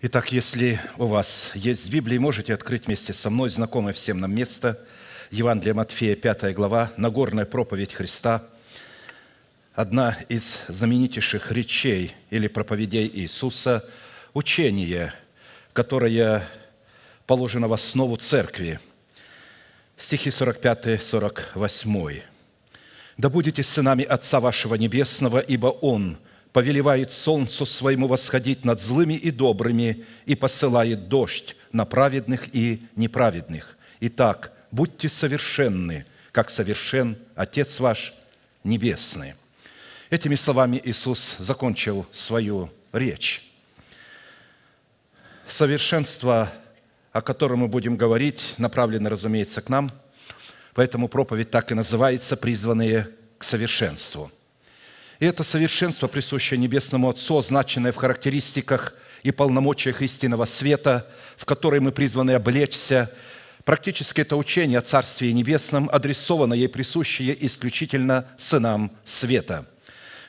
Итак, если у вас есть Библия, можете открыть вместе со мной знакомое всем нам место. Евангелие Матфея, 5 глава, Нагорная проповедь Христа. Одна из знаменитейших речей или проповедей Иисуса – учение, которое положено в основу Церкви. Стихи 45-48. «Да будете сынами Отца вашего Небесного, ибо Он – повелевает солнцу своему восходить над злыми и добрыми и посылает дождь на праведных и неправедных. Итак, будьте совершенны, как совершен Отец ваш Небесный». Этими словами Иисус закончил свою речь. Совершенство, о котором мы будем говорить, направлено, разумеется, к нам, поэтому проповедь так и называется «Призванные к совершенству». И это совершенство, присущее Небесному Отцу, означенное в характеристиках и полномочиях истинного света, в который мы призваны облечься, Практически это учение о Царстве Небесном адресовано ей присущее исключительно сынам света,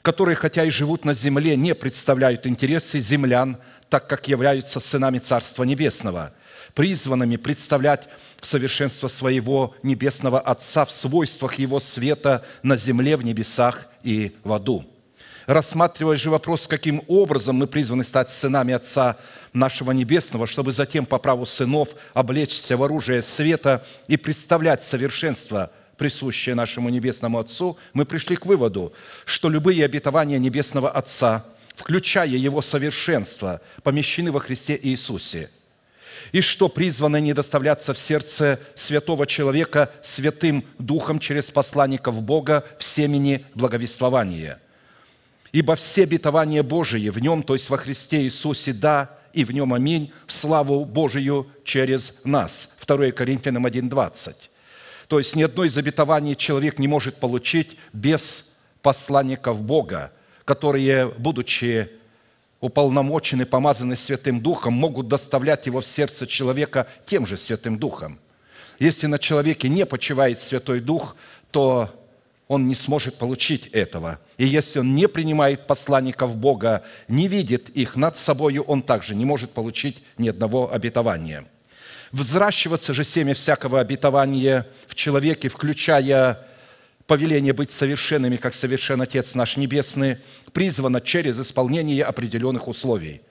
которые, хотя и живут на земле, не представляют интересы землян, так как являются сынами Царства Небесного, призванными представлять совершенство своего небесного Отца в свойствах Его света на земле, в небесах и в аду. Рассматривая же вопрос, каким образом мы призваны стать сынами Отца нашего Небесного, чтобы затем по праву сынов облечься в оружие света и представлять совершенство – присущее нашему Небесному Отцу, мы пришли к выводу, что любые обетования Небесного Отца, включая Его совершенство, помещены во Христе Иисусе и что призвано не доставляться в сердце святого человека святым духом через посланников Бога в семени благовествования. Ибо все обетования Божии в нем, то есть во Христе Иисусе, да, и в нем аминь, в славу Божию через нас. 2 Коринфянам 1,20. То есть ни одно из обетований человек не может получить без посланников Бога, которые, будучи уполномочены, помазаны Святым Духом, могут доставлять его в сердце человека тем же Святым Духом. Если на человеке не почивает Святой Дух, то он не сможет получить этого. И если он не принимает посланников Бога, не видит их над собою, он также не может получить ни одного обетования. Взращиваться же семя всякого обетования в человеке, включая повеление быть совершенными, как совершен Отец наш Небесный, призвано через исполнение определенных условий.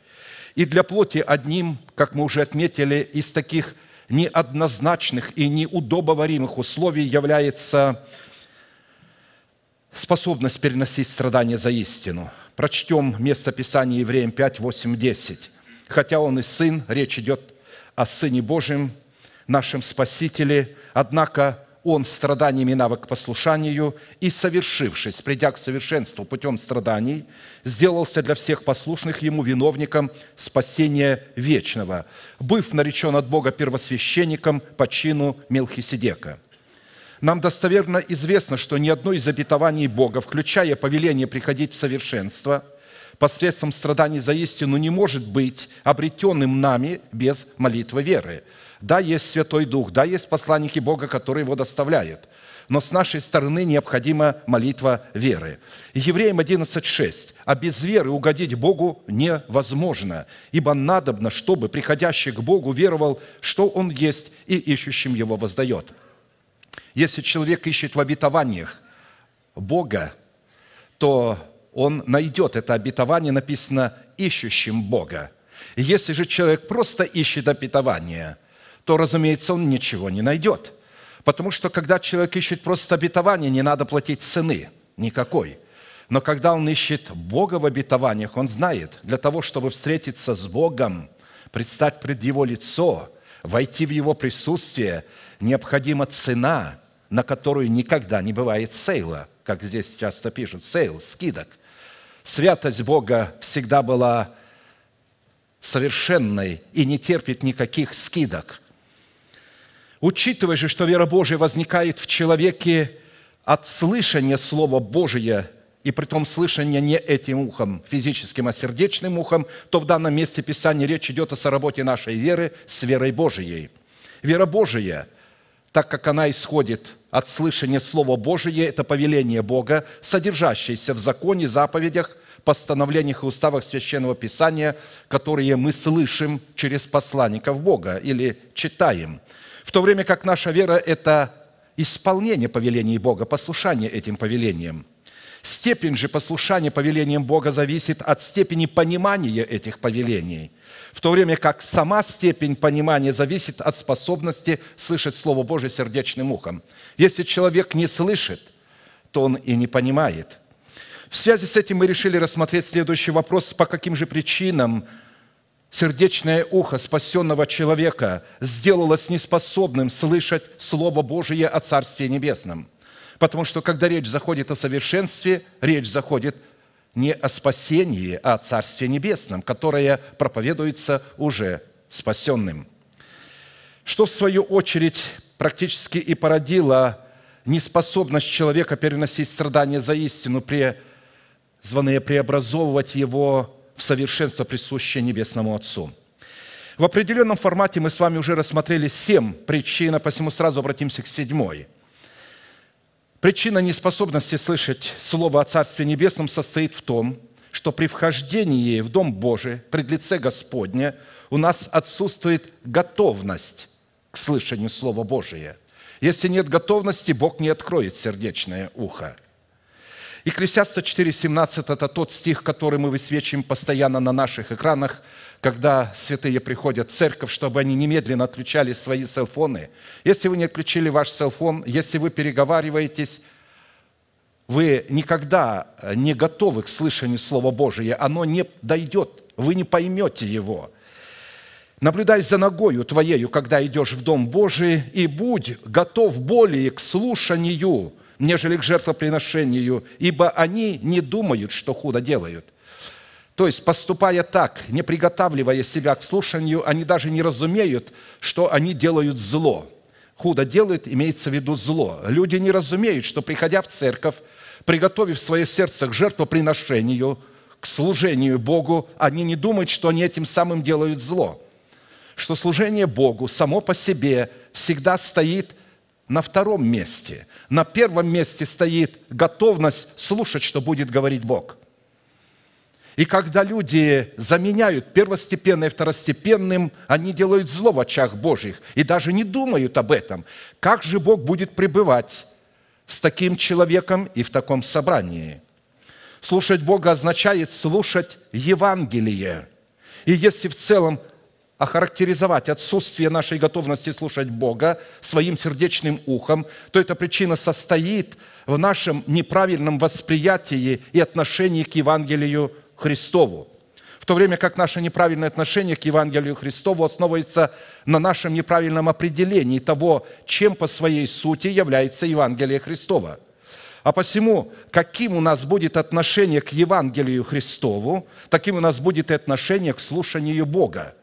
И для плоти одним, как мы уже отметили, из таких неоднозначных и неудобоваримых условий является способность переносить страдания за истину. Прочтем место Писания Евреям 5, 8, 10. «Хотя он и сын, речь идет о Сыне Божьем, нашем Спасителе, однако он страданиями навык к послушанию и, совершившись, придя к совершенству путем страданий, сделался для всех послушных ему виновником спасения вечного, быв наречен от Бога первосвященником по чину Мелхиседека. Нам достоверно известно, что ни одно из обетований Бога, включая повеление приходить в совершенство, посредством страданий за истину не может быть обретенным нами без молитвы веры – да, есть Святой Дух, да, есть посланники Бога, которые его доставляют. Но с нашей стороны необходима молитва веры. Евреям 11.6. «А без веры угодить Богу невозможно, ибо надобно, чтобы приходящий к Богу веровал, что Он есть, и ищущим Его воздает». Если человек ищет в обетованиях Бога, то он найдет это обетование, написано «ищущим Бога». Если же человек просто ищет обетование – то, разумеется, он ничего не найдет. Потому что, когда человек ищет просто обетование, не надо платить цены никакой. Но когда он ищет Бога в обетованиях, он знает, для того, чтобы встретиться с Богом, предстать пред Его лицо, войти в Его присутствие, необходима цена, на которую никогда не бывает сейла, как здесь часто пишут, сейл, скидок. Святость Бога всегда была совершенной и не терпит никаких скидок – Учитывая же, что вера Божия возникает в человеке от слышания Слова Божия, и при том слышания не этим ухом, физическим, а сердечным ухом, то в данном месте Писания речь идет о соработе нашей веры с верой Божией. Вера Божия, так как она исходит от слышания Слова Божия, это повеление Бога, содержащееся в законе, заповедях, постановлениях и уставах Священного Писания, которые мы слышим через посланников Бога или читаем – в то время как наша вера – это исполнение повелений Бога, послушание этим повелениям. Степень же послушания повелениям Бога зависит от степени понимания этих повелений, в то время как сама степень понимания зависит от способности слышать Слово Божие сердечным ухом. Если человек не слышит, то он и не понимает. В связи с этим мы решили рассмотреть следующий вопрос, по каким же причинам Сердечное ухо спасенного человека сделалось неспособным слышать Слово Божие о Царстве Небесном. Потому что, когда речь заходит о совершенстве, речь заходит не о спасении, а о Царстве Небесном, которое проповедуется уже спасенным. Что, в свою очередь, практически и породило неспособность человека переносить страдания за истину, призванные преобразовывать его в совершенство, присущее Небесному Отцу. В определенном формате мы с вами уже рассмотрели семь причин, а посему сразу обратимся к седьмой. Причина неспособности слышать Слово о Царстве Небесном состоит в том, что при вхождении в Дом Божий, пред лице Господне, у нас отсутствует готовность к слышанию Слова Божия. Если нет готовности, Бог не откроет сердечное ухо – Екклесиаста 4.17 – это тот стих, который мы высвечиваем постоянно на наших экранах, когда святые приходят в церковь, чтобы они немедленно отключали свои селфоны. Если вы не отключили ваш селфон, если вы переговариваетесь, вы никогда э, не готовы к слышанию Слова Божия, оно не дойдет, вы не поймете его. Наблюдай за ногою твоею, когда идешь в Дом Божий, и будь готов более к слушанию – нежели к жертвоприношению, ибо они не думают, что худо делают». То есть, поступая так, не приготавливая себя к слушанию, они даже не разумеют, что они делают зло. Худо делают, имеется в виду зло. Люди не разумеют, что, приходя в церковь, приготовив свое сердце к жертвоприношению, к служению Богу, они не думают, что они этим самым делают зло. Что служение Богу само по себе всегда стоит на втором месте. На первом месте стоит готовность слушать, что будет говорить Бог. И когда люди заменяют первостепенное второстепенным, они делают зло в очах Божьих и даже не думают об этом. Как же Бог будет пребывать с таким человеком и в таком собрании? Слушать Бога означает слушать Евангелие. И если в целом охарактеризовать отсутствие нашей готовности слушать Бога своим сердечным ухом, то эта причина состоит в нашем неправильном восприятии и отношении к Евангелию Христову. В то время как наше неправильное отношение к Евангелию Христову основывается на нашем неправильном определении того, чем по своей сути является Евангелие Христова – а посему, каким у нас будет отношение к Евангелию Христову, таким у нас будет и отношение к слушанию Бога.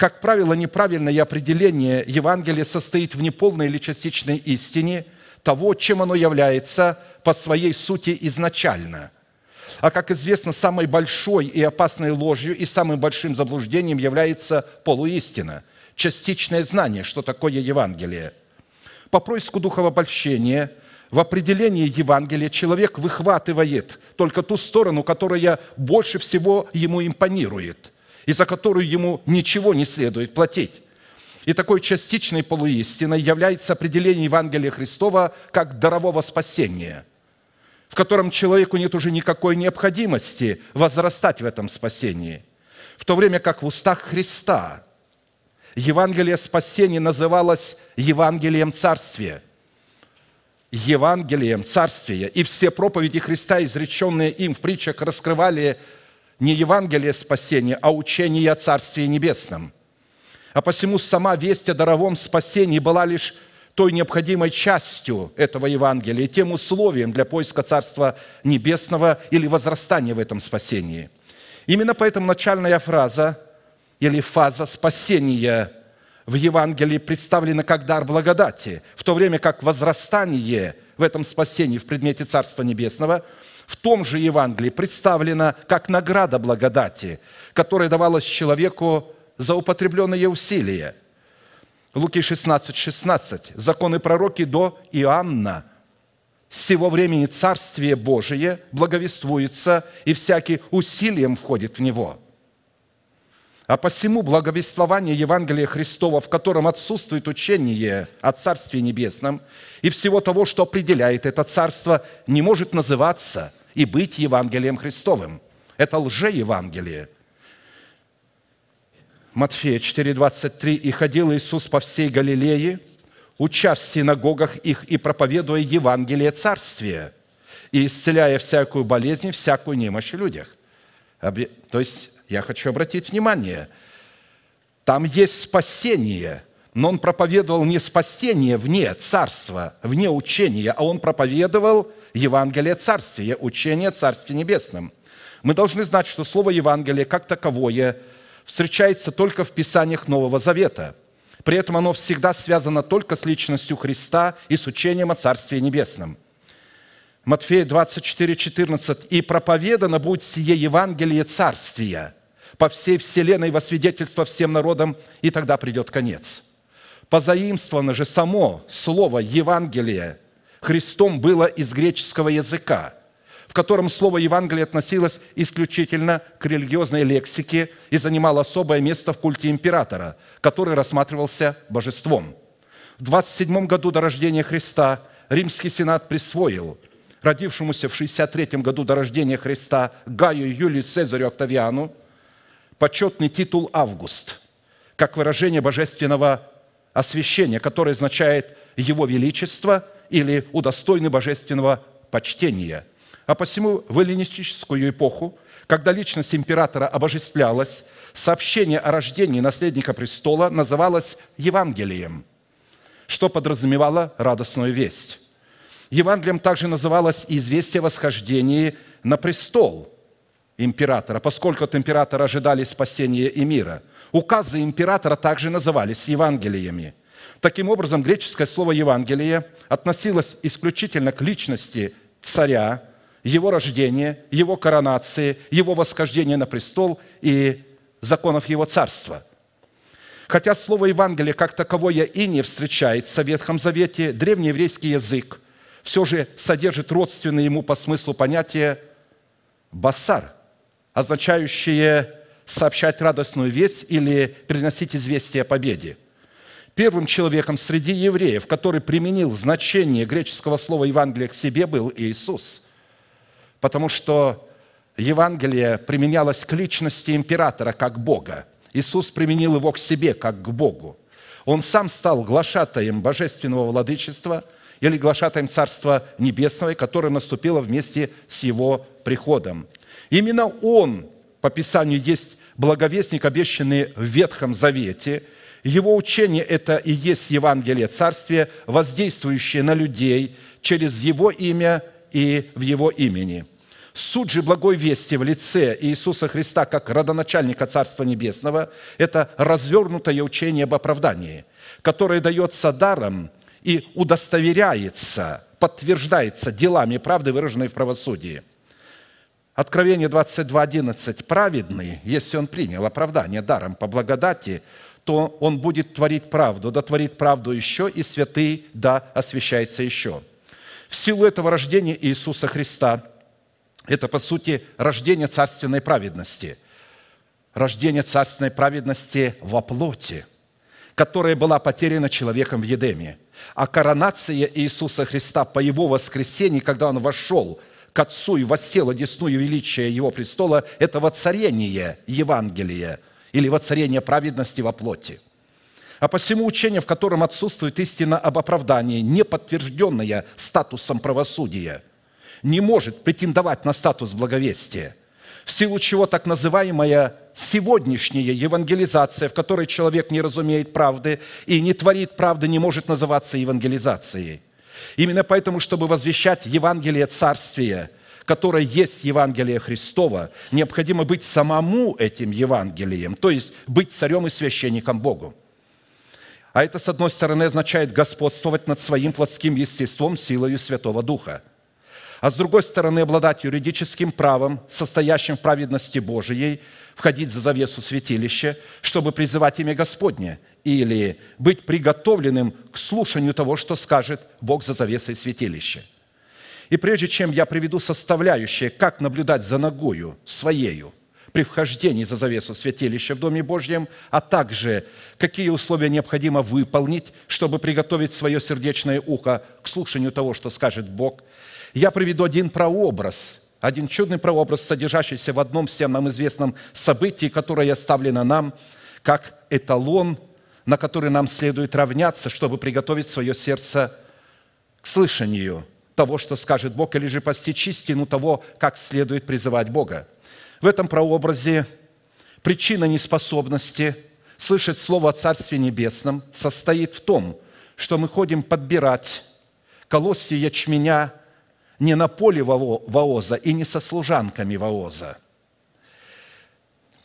Как правило, неправильное определение Евангелия состоит в неполной или частичной истине того, чем оно является по своей сути изначально. А как известно, самой большой и опасной ложью и самым большим заблуждением является полуистина, частичное знание, что такое Евангелие. По происку духовобольщения – в определении Евангелия человек выхватывает только ту сторону, которая больше всего ему импонирует и за которую ему ничего не следует платить. И такой частичной полуистиной является определение Евангелия Христова как дарового спасения, в котором человеку нет уже никакой необходимости возрастать в этом спасении, в то время как в устах Христа Евангелие спасения называлось Евангелием Царствия – Евангелием Царствия, и все проповеди Христа, изреченные им в притчах, раскрывали не Евангелие спасения, а учение о Царстве Небесном. А посему сама весть о даровом спасении была лишь той необходимой частью этого Евангелия, тем условием для поиска Царства Небесного или возрастания в этом спасении. Именно поэтому начальная фраза или фаза спасения в Евангелии представлена как дар благодати, в то время как возрастание в этом спасении в предмете Царства Небесного – в том же Евангелии представлена как награда благодати, которая давалась человеку за употребленные усилия. Луки 16, 16. «Законы пророки до Иоанна. С сего времени Царствие Божие благовествуется, и всякий усилием входит в него». А посему благовествование Евангелия Христова, в котором отсутствует учение о Царстве Небесном и всего того, что определяет это Царство, не может называться и быть Евангелием Христовым. Это лже-евангелие. Матфея 4,23. «И ходил Иисус по всей Галилее, уча в синагогах их и проповедуя Евангелие Царствия, и исцеляя всякую болезнь и всякую немощь в людях». То есть я хочу обратить внимание, там есть спасение, но он проповедовал не спасение вне царства, вне учения, а он проповедовал – Евангелие Царствия, учение царствия небесным. Мы должны знать, что слово Евангелие как таковое встречается только в Писаниях Нового Завета. При этом оно всегда связано только с личностью Христа и с учением о Царстве Небесном. Матфея 24, 14. «И проповедано будет сие Евангелие Царствия по всей вселенной во свидетельство всем народам, и тогда придет конец». Позаимствовано же само слово «Евангелие» Христом было из греческого языка, в котором слово Евангелие относилось исключительно к религиозной лексике и занимало особое место в культе императора, который рассматривался божеством. В 27 году до рождения Христа Римский Сенат присвоил родившемуся в 63 году до рождения Христа Гаю Юлию Цезарю Октавиану почетный титул «Август», как выражение божественного освящения, которое означает «Его Величество», или удостойны божественного почтения. А посему в эллинистическую эпоху, когда личность императора обожествлялась, сообщение о рождении наследника престола называлось Евангелием, что подразумевало радостную весть. Евангелием также называлось и известие о восхождении на престол императора, поскольку от императора ожидали спасения и мира. Указы императора также назывались Евангелиями – Таким образом, греческое слово «Евангелие» относилось исключительно к личности царя, его рождения, его коронации, его восхождения на престол и законов его царства. Хотя слово «Евангелие» как таковое и не встречается в Ветхом Завете, древнееврейский язык все же содержит родственное ему по смыслу понятие «басар», означающее «сообщать радостную весть» или «приносить известие о победе». – Первым человеком среди евреев, который применил значение греческого слова «евангелие» к себе, был Иисус. Потому что Евангелие применялось к личности императора как Бога. Иисус применил его к себе как к Богу. Он сам стал глашатаем божественного владычества или глашатаем Царства Небесного, которое наступило вместе с его приходом. Именно он, по Писанию, есть благовестник, обещанный в Ветхом Завете – его учение – это и есть Евангелие Царствия, воздействующее на людей через Его имя и в Его имени. Суть же благой вести в лице Иисуса Христа как родоначальника Царства Небесного – это развернутое учение об оправдании, которое дается даром и удостоверяется, подтверждается делами правды, выраженной в правосудии – Откровение 22.11. «Праведный, если он принял оправдание даром по благодати, что он будет творить правду, да творит правду еще, и святый, да освящается еще. В силу этого рождения Иисуса Христа, это, по сути, рождение царственной праведности, рождение царственной праведности во плоти, которая была потеряна человеком в Едеме. А коронация Иисуса Христа по Его воскресении, когда Он вошел к Отцу и воссел одесную величия Его престола, это воцарение Евангелия – или воцарение праведности во плоти. А посему учение, в котором отсутствует истина об оправдании, не подтвержденная статусом правосудия, не может претендовать на статус благовестия, в силу чего так называемая сегодняшняя евангелизация, в которой человек не разумеет правды и не творит правды, не может называться евангелизацией. Именно поэтому, чтобы возвещать Евангелие Царствия – которой есть Евангелие Христова, необходимо быть самому этим Евангелием, то есть быть царем и священником Богу. А это, с одной стороны, означает господствовать над своим плотским естеством силою Святого Духа, а с другой стороны, обладать юридическим правом, состоящим в праведности Божией, входить за завесу святилища, чтобы призывать имя Господне, или быть приготовленным к слушанию того, что скажет Бог за завесой святилища – и прежде чем я приведу составляющие, как наблюдать за ногою своею при вхождении за завесу святилища в Доме Божьем, а также какие условия необходимо выполнить, чтобы приготовить свое сердечное ухо к слушанию того, что скажет Бог, я приведу один прообраз, один чудный прообраз, содержащийся в одном всем нам известном событии, которое оставлено нам как эталон, на который нам следует равняться, чтобы приготовить свое сердце к слышанию – того, что скажет Бог, или же постичь истину того, как следует призывать Бога. В этом прообразе причина неспособности слышать Слово о Царстве Небесном состоит в том, что мы ходим подбирать колосси ячменя не на поле Вооза и не со служанками Вооза.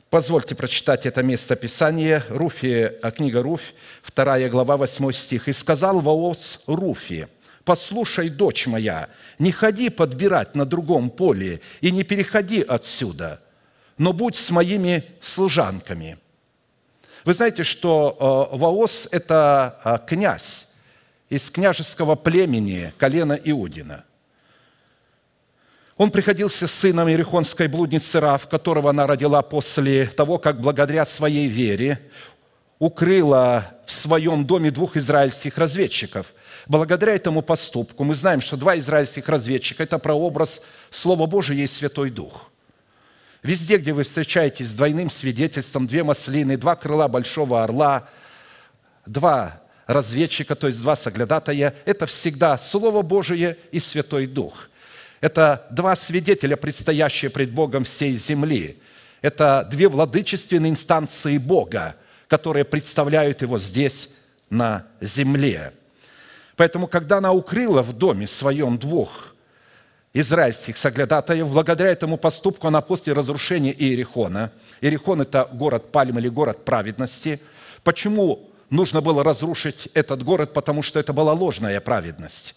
Позвольте прочитать это место Писания, Руфи, э, книга Руфь, 2 глава, 8 стих. «И сказал Воос Руфи, послушай, дочь моя, не ходи подбирать на другом поле и не переходи отсюда, но будь с моими служанками». Вы знаете, что э, Ваос – это э, князь из княжеского племени колена Иудина. Он приходился сыном Иерихонской блудницы Рав, которого она родила после того, как благодаря своей вере укрыла в своем доме двух израильских разведчиков – Благодаря этому поступку мы знаем, что два израильских разведчика – это прообраз Слова Божия и Святой Дух. Везде, где вы встречаетесь с двойным свидетельством, две маслины, два крыла большого орла, два разведчика, то есть два соглядатая, это всегда Слово Божие и Святой Дух. Это два свидетеля, предстоящие пред Богом всей земли. Это две владычественные инстанции Бога, которые представляют Его здесь, на земле. Поэтому, когда она укрыла в доме своем двух израильских соглядатаев, благодаря этому поступку она после разрушения Иерихона, Иерихон – это город пальм или город праведности, почему нужно было разрушить этот город? Потому что это была ложная праведность.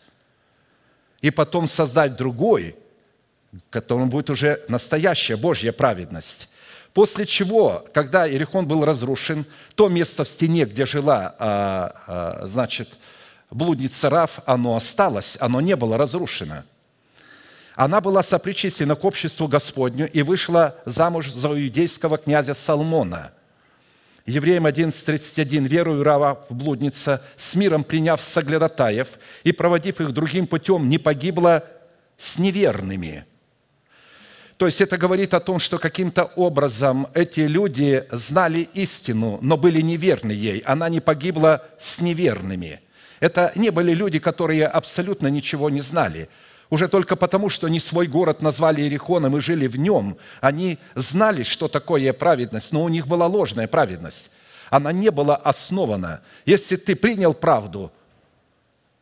И потом создать другой, которым будет уже настоящая Божья праведность. После чего, когда Иерихон был разрушен, то место в стене, где жила, а, а, значит, блудница Раф, оно осталось, оно не было разрушено. Она была сопричислена к обществу Господню и вышла замуж за иудейского князя Салмона. Евреям 11.31 «Верую Рава в блудница, с миром приняв соглядатаев и проводив их другим путем, не погибла с неверными». То есть это говорит о том, что каким-то образом эти люди знали истину, но были неверны ей. Она не погибла с неверными – это не были люди, которые абсолютно ничего не знали. Уже только потому, что они свой город назвали Ирихоном и жили в нем, они знали, что такое праведность, но у них была ложная праведность. Она не была основана. Если ты принял правду,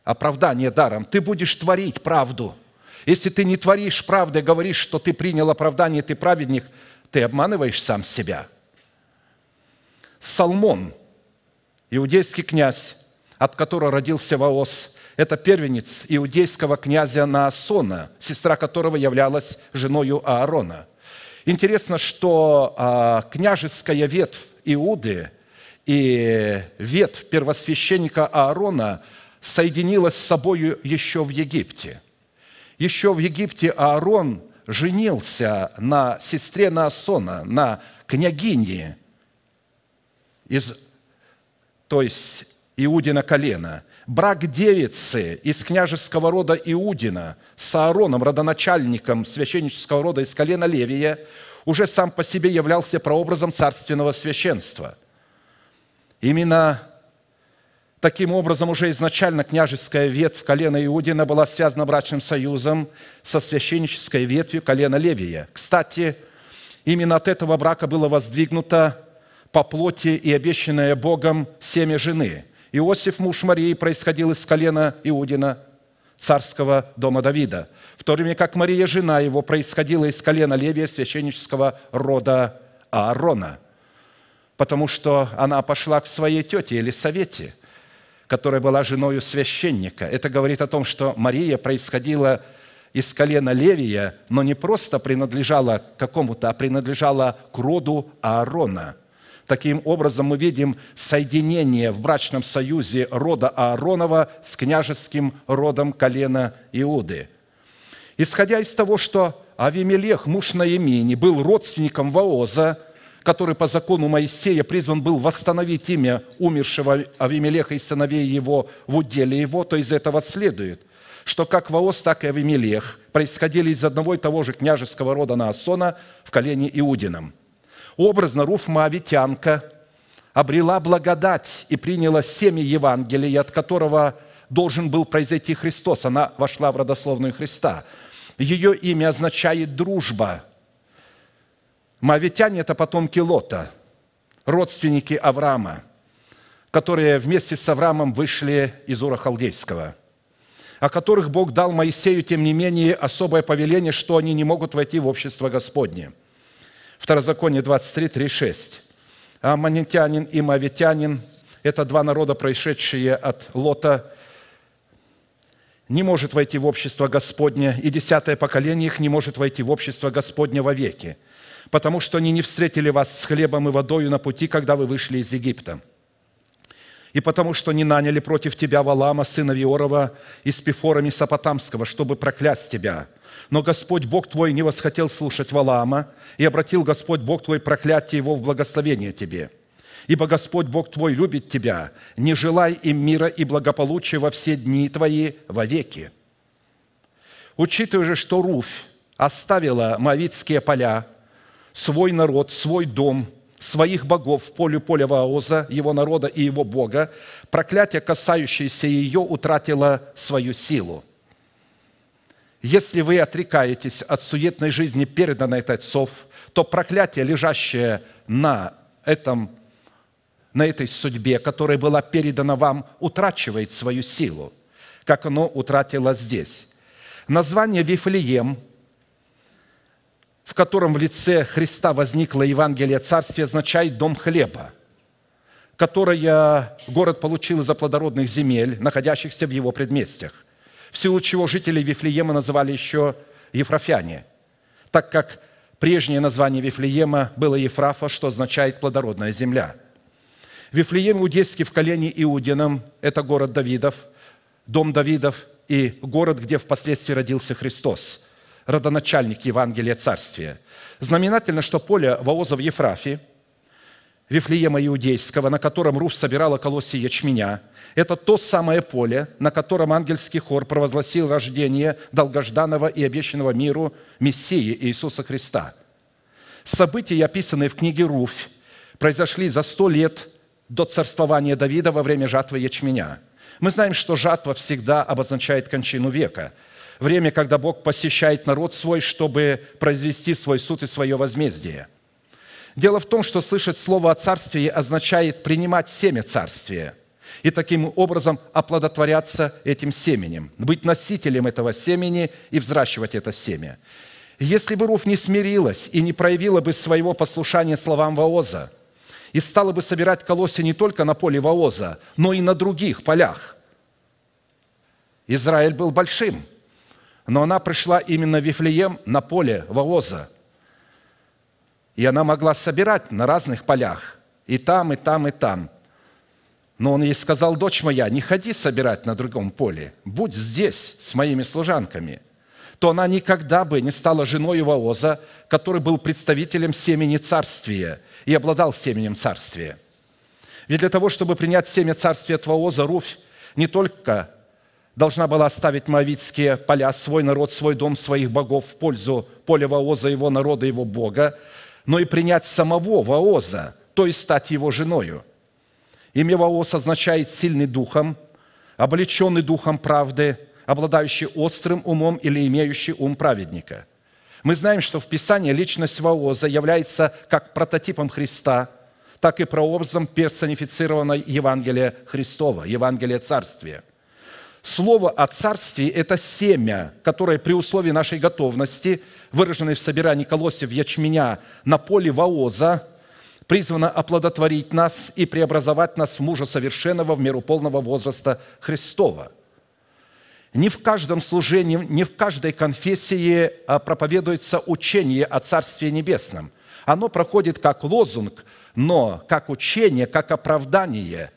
оправдание даром, ты будешь творить правду. Если ты не творишь правды, говоришь, что ты принял оправдание, ты праведник, ты обманываешь сам себя. Салмон, иудейский князь, от которого родился Ваос. Это первенец иудейского князя Наасона, сестра которого являлась женою Аарона. Интересно, что а, княжеская ветвь Иуды и ветвь первосвященника Аарона соединилась с собою еще в Египте. Еще в Египте Аарон женился на сестре Наасона, на княгине из то есть Иудина колена, брак девицы из княжеского рода Иудина с Аароном, родоначальником священнического рода из колена Левия, уже сам по себе являлся прообразом царственного священства. Именно Таким образом, уже изначально княжеская ветвь колена Иудина была связана брачным союзом со священнической ветвью колена Левия. Кстати, именно от этого брака было воздвигнуто по плоти и обещанное Богом семя жены – Иосиф, муж Марии, происходил из колена Иудина, царского дома Давида, в то время как Мария, жена его, происходила из колена Левия, священнического рода Аарона, потому что она пошла к своей тете или совете, которая была женою священника. Это говорит о том, что Мария происходила из колена Левия, но не просто принадлежала к какому-то, а принадлежала к роду Аарона – Таким образом, мы видим соединение в брачном союзе рода Ааронова с княжеским родом колена Иуды. Исходя из того, что Авимелех, муж Наимини, был родственником Вооза, который по закону Моисея призван был восстановить имя умершего Авимелеха и сыновей его в уделе его, то из этого следует, что как Воос, так и Авимелех происходили из одного и того же княжеского рода Наасона в колене Иудином – образно Руф Моавитянка обрела благодать и приняла семя Евангелия, от которого должен был произойти Христос. Она вошла в родословную Христа. Ее имя означает «дружба». Моавитяне – это потомки Лота, родственники Авраама, которые вместе с Авраамом вышли из Ура Халдейского – о которых Бог дал Моисею, тем не менее, особое повеление, что они не могут войти в общество Господне – Второзаконие 23, 3, 6. Аманитянин и Мавитянин – это два народа, происшедшие от Лота, не может войти в общество Господне, и десятое поколение их не может войти в общество Господне вовеки, потому что они не встретили вас с хлебом и водою на пути, когда вы вышли из Египта и потому что не наняли против тебя Валама, сына Виорова, из Пифорами Сапатамского, чтобы проклясть тебя. Но Господь Бог твой не восхотел слушать Валаама, и обратил Господь Бог твой проклятие его в благословение тебе. Ибо Господь Бог твой любит тебя, не желай им мира и благополучия во все дни твои вовеки». Учитывая же, что Руфь оставила Моавитские поля, свой народ, свой дом – своих богов в поле поля Ваоза, его народа и его Бога, проклятие, касающееся ее, утратило свою силу – если вы отрекаетесь от суетной жизни, переданной от отцов, то проклятие, лежащее на, этом, на этой судьбе, которая была передана вам, утрачивает свою силу, как оно утратило здесь. Название «Вифлеем» в котором в лице Христа возникло Евангелие Царствия, означает «дом хлеба», которое город получил из-за плодородных земель, находящихся в его предместьях в силу чего жители Вифлеема называли еще Ефрафяне, так как прежнее название Вифлеема было Ефрафа, что означает «плодородная земля». Вифлеем Иудейский в колене Иудином – это город Давидов, дом Давидов и город, где впоследствии родился Христос, родоначальник Евангелия Царствия. Знаменательно, что поле воозов в Вифлеема Иудейского, на котором Руф собирала колосья ячменя. Это то самое поле, на котором ангельский хор провозгласил рождение долгожданного и обещанного миру Мессии Иисуса Христа. События, описанные в книге Руф, произошли за сто лет до царствования Давида во время жатвы ячменя. Мы знаем, что жатва всегда обозначает кончину века, время, когда Бог посещает народ свой, чтобы произвести свой суд и свое возмездие – Дело в том, что слышать слово о царстве означает принимать семя царствия и таким образом оплодотворяться этим семенем, быть носителем этого семени и взращивать это семя. Если бы Руф не смирилась и не проявила бы своего послушания словам Вооза, и стала бы собирать колосья не только на поле Вооза, но и на других полях, Израиль был большим, но она пришла именно в Вифлеем на поле Вооза – и она могла собирать на разных полях. И там, и там, и там. Но он ей сказал, дочь моя, не ходи собирать на другом поле. Будь здесь с моими служанками. То она никогда бы не стала женой Ваоза, который был представителем семени царствия и обладал семенем царствия. Ведь для того, чтобы принять семя царствия Твооза, Руфь не только должна была оставить моавитские поля, свой народ, свой дом, своих богов в пользу поля Вооза, его народа, его Бога, но и принять самого Ваоза, то есть стать его женою. Имя Ваос означает «сильный духом», «облеченный духом правды», «обладающий острым умом или имеющий ум праведника». Мы знаем, что в Писании личность Ваоза является как прототипом Христа, так и прообразом персонифицированной Евангелия Христова, Евангелия Царствия – Слово о царстве – это семя, которое при условии нашей готовности, выраженной в собирании колосьев ячменя на поле Вооза, призвано оплодотворить нас и преобразовать нас в мужа совершенного в меру полного возраста Христова. Не в каждом служении, не в каждой конфессии а, проповедуется учение о Царстве Небесном. Оно проходит как лозунг, но как учение, как оправдание –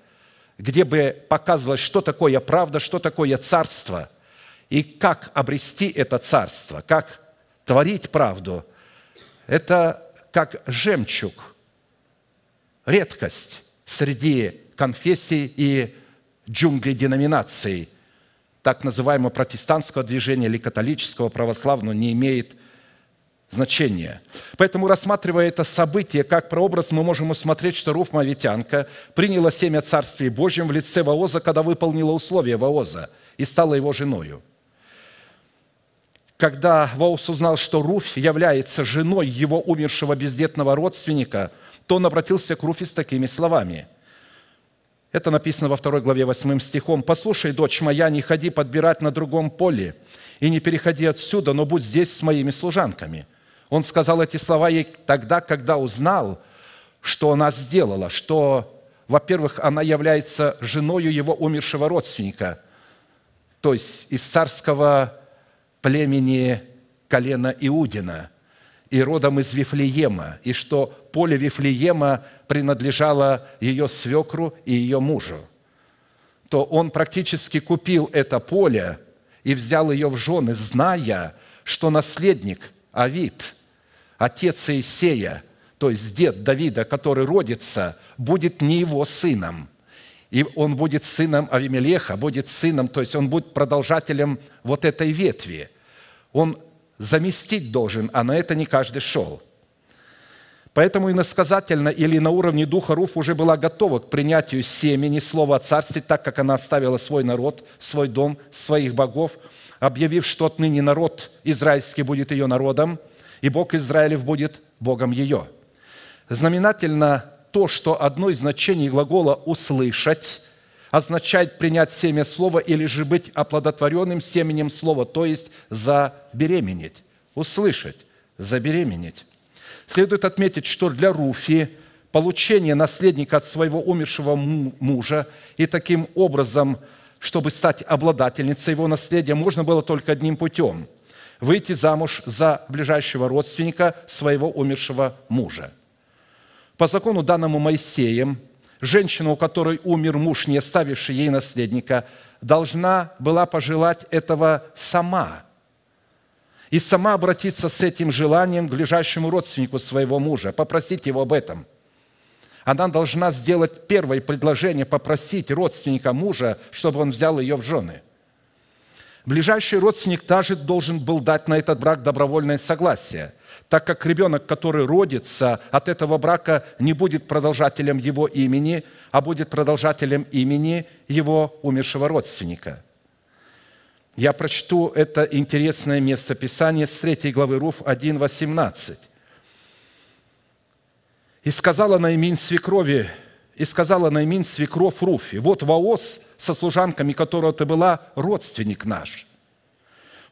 где бы показывалось, что такое правда, что такое царство и как обрести это царство, как творить правду. Это как жемчуг, редкость среди конфессий и джунглей деноминаций, так называемого протестантского движения или католического православного не имеет значение. Поэтому, рассматривая это событие как прообраз, мы можем усмотреть, что Руф Мавитянка приняла семя Царствия Божьим в лице Вооза, когда выполнила условия Вооза и стала его женою. Когда Воос узнал, что Руф является женой его умершего бездетного родственника, то он обратился к Руфе с такими словами – это написано во второй главе 8 стихом. «Послушай, дочь моя, не ходи подбирать на другом поле, и не переходи отсюда, но будь здесь с моими служанками». Он сказал эти слова ей тогда, когда узнал, что она сделала, что, во-первых, она является женою его умершего родственника, то есть из царского племени колена Иудина и родом из Вифлеема, и что поле Вифлеема принадлежало ее свекру и ее мужу, то он практически купил это поле и взял ее в жены, зная, что наследник Авид – отец Иисея, то есть дед Давида, который родится, будет не его сыном. И он будет сыном Авимелеха, будет сыном, то есть он будет продолжателем вот этой ветви. Он заместить должен, а на это не каждый шел. Поэтому иносказательно или на уровне духа Руф уже была готова к принятию семени слова о царстве, так как она оставила свой народ, свой дом, своих богов, объявив, что отныне народ израильский будет ее народом – и Бог Израилев будет Богом ее». Знаменательно то, что одно из значений глагола «услышать» означает принять семя слова или же быть оплодотворенным семенем слова, то есть забеременеть, услышать, забеременеть. Следует отметить, что для Руфи получение наследника от своего умершего мужа и таким образом, чтобы стать обладательницей его наследия, можно было только одним путем – выйти замуж за ближайшего родственника своего умершего мужа. По закону, данному Моисеем, женщина, у которой умер муж, не оставивший ей наследника, должна была пожелать этого сама и сама обратиться с этим желанием к ближайшему родственнику своего мужа, попросить его об этом – она должна сделать первое предложение, попросить родственника мужа, чтобы он взял ее в жены. Ближайший родственник также должен был дать на этот брак добровольное согласие, так как ребенок, который родится от этого брака, не будет продолжателем его имени, а будет продолжателем имени его умершего родственника. Я прочту это интересное место Писания с 3 главы Руф 1.18. «И сказала Наимин свекрови и сказала наимин свекров Руфи, вот Воос со служанками, которого ты была, родственник наш.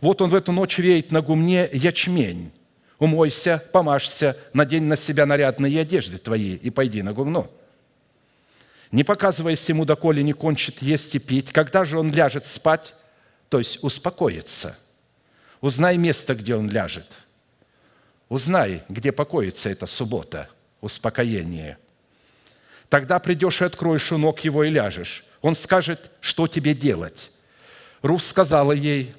Вот он в эту ночь веет на гумне ячмень. Умойся, помажься, надень на себя нарядные одежды твои и пойди на гумно. Не показывайся ему, доколе не кончит есть и пить, когда же он ляжет спать, то есть успокоится. Узнай место, где он ляжет. Узнай, где покоится эта суббота, успокоение – Тогда придешь и откроешь у ног его и ляжешь. Он скажет, что тебе делать. Руф сказала ей,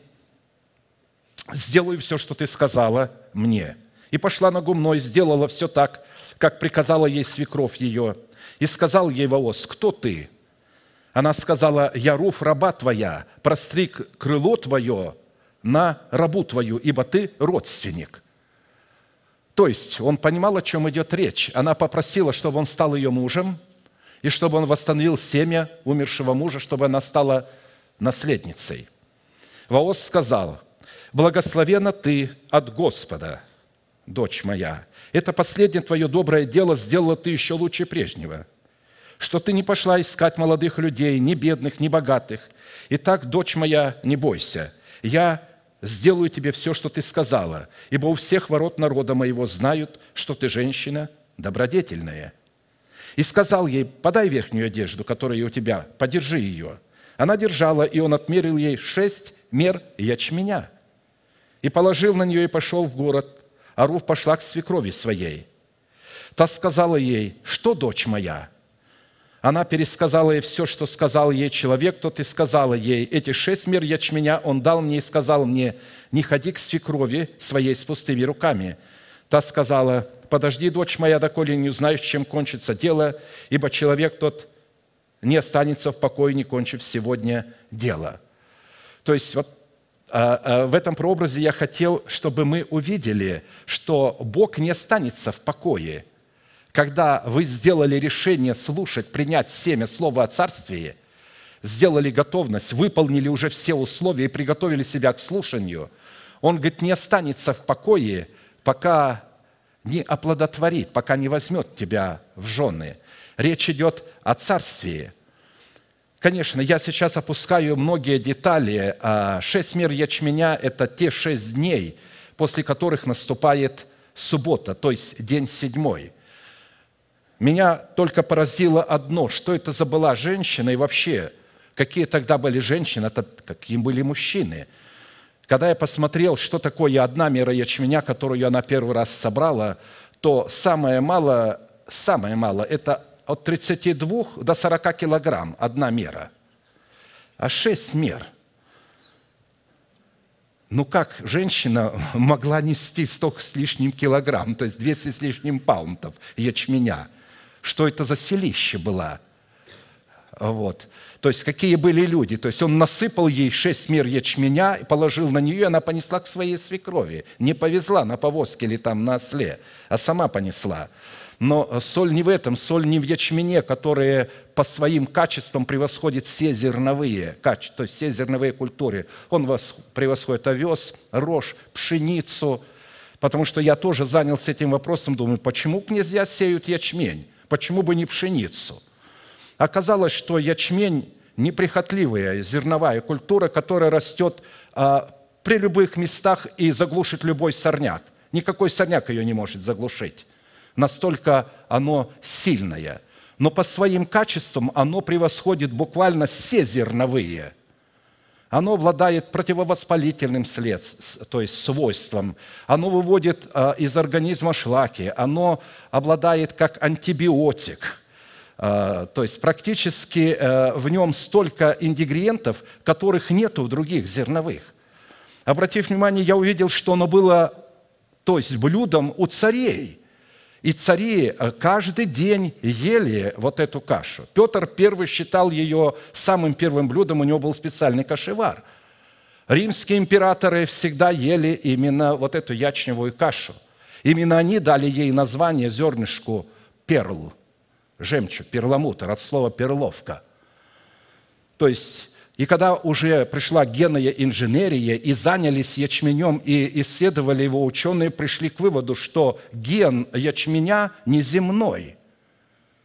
сделаю все, что ты сказала мне. И пошла ногу и сделала все так, как приказала ей свекровь ее. И сказал ей Воос, кто ты? Она сказала, я Руф, раба твоя, простри крыло твое на рабу твою, ибо ты родственник. То есть он понимал, о чем идет речь. Она попросила, чтобы он стал ее мужем, и чтобы он восстановил семя умершего мужа, чтобы она стала наследницей. Воос сказал, «Благословена ты от Господа, дочь моя. Это последнее твое доброе дело сделала ты еще лучше прежнего, что ты не пошла искать молодых людей, ни бедных, ни богатых. Итак, дочь моя, не бойся, я сделаю тебе все, что ты сказала, ибо у всех ворот народа моего знают, что ты женщина добродетельная». И сказал ей, «Подай верхнюю одежду, которая у тебя, подержи ее». Она держала, и он отмерил ей шесть мер ячменя и положил на нее и пошел в город, а Руф пошла к свекрови своей. Та сказала ей, «Что, дочь моя?» Она пересказала ей все, что сказал ей человек, тот и сказала ей, эти шесть мер ячменя он дал мне и сказал мне, не ходи к свекрови своей с пустыми руками. Та сказала, подожди, дочь моя, доколе не узнаешь, чем кончится дело, ибо человек тот не останется в покое, не кончив сегодня дело». То есть вот а, а, в этом прообразе я хотел, чтобы мы увидели, что Бог не останется в покое – когда вы сделали решение слушать, принять семя Слова о Царствии, сделали готовность, выполнили уже все условия и приготовили себя к слушанию, он, говорит, не останется в покое, пока не оплодотворит, пока не возьмет тебя в жены. Речь идет о царствии. Конечно, я сейчас опускаю многие детали. А шесть мер ячменя – это те шесть дней, после которых наступает суббота, то есть день седьмой – меня только поразило одно, что это за была женщина и вообще, какие тогда были женщины, а какие были мужчины. Когда я посмотрел, что такое одна мера ячменя, которую она первый раз собрала, то самое мало, самое мало, это от 32 до 40 килограмм одна мера, а 6 мер. Ну как женщина могла нести столько с лишним килограмм, то есть 200 с лишним паунтов ячменя – что это за селище было, Вот. То есть, какие были люди. То есть, он насыпал ей шесть мер ячменя, положил на нее, и она понесла к своей свекрови. Не повезла на повозке или там на осле, а сама понесла. Но соль не в этом, соль не в ячмене, которые по своим качествам превосходит все зерновые, то есть все зерновые культуры. Он вас превосходит овес, рожь, пшеницу, потому что я тоже занялся этим вопросом, думаю, почему князья сеют ячмень? почему бы не пшеницу? Оказалось, что ячмень – неприхотливая зерновая культура, которая растет а, при любых местах и заглушит любой сорняк. Никакой сорняк ее не может заглушить. Настолько оно сильное. Но по своим качествам оно превосходит буквально все зерновые – оно обладает противовоспалительным след, то есть свойством, оно выводит э, из организма шлаки, оно обладает как антибиотик, э, то есть практически э, в нем столько ингредиентов, которых нету в других зерновых. Обратив внимание, я увидел, что оно было, то есть блюдом у царей – и цари э, каждый день ели вот эту кашу. Петр первый считал ее самым первым блюдом, у него был специальный кашевар. Римские императоры всегда ели именно вот эту ячневую кашу. Именно они дали ей название зернышку перл, жемчуг, перламутр, от слова перловка. То есть и когда уже пришла генная инженерия и занялись ячменем и исследовали его, ученые пришли к выводу, что ген ячменя неземной,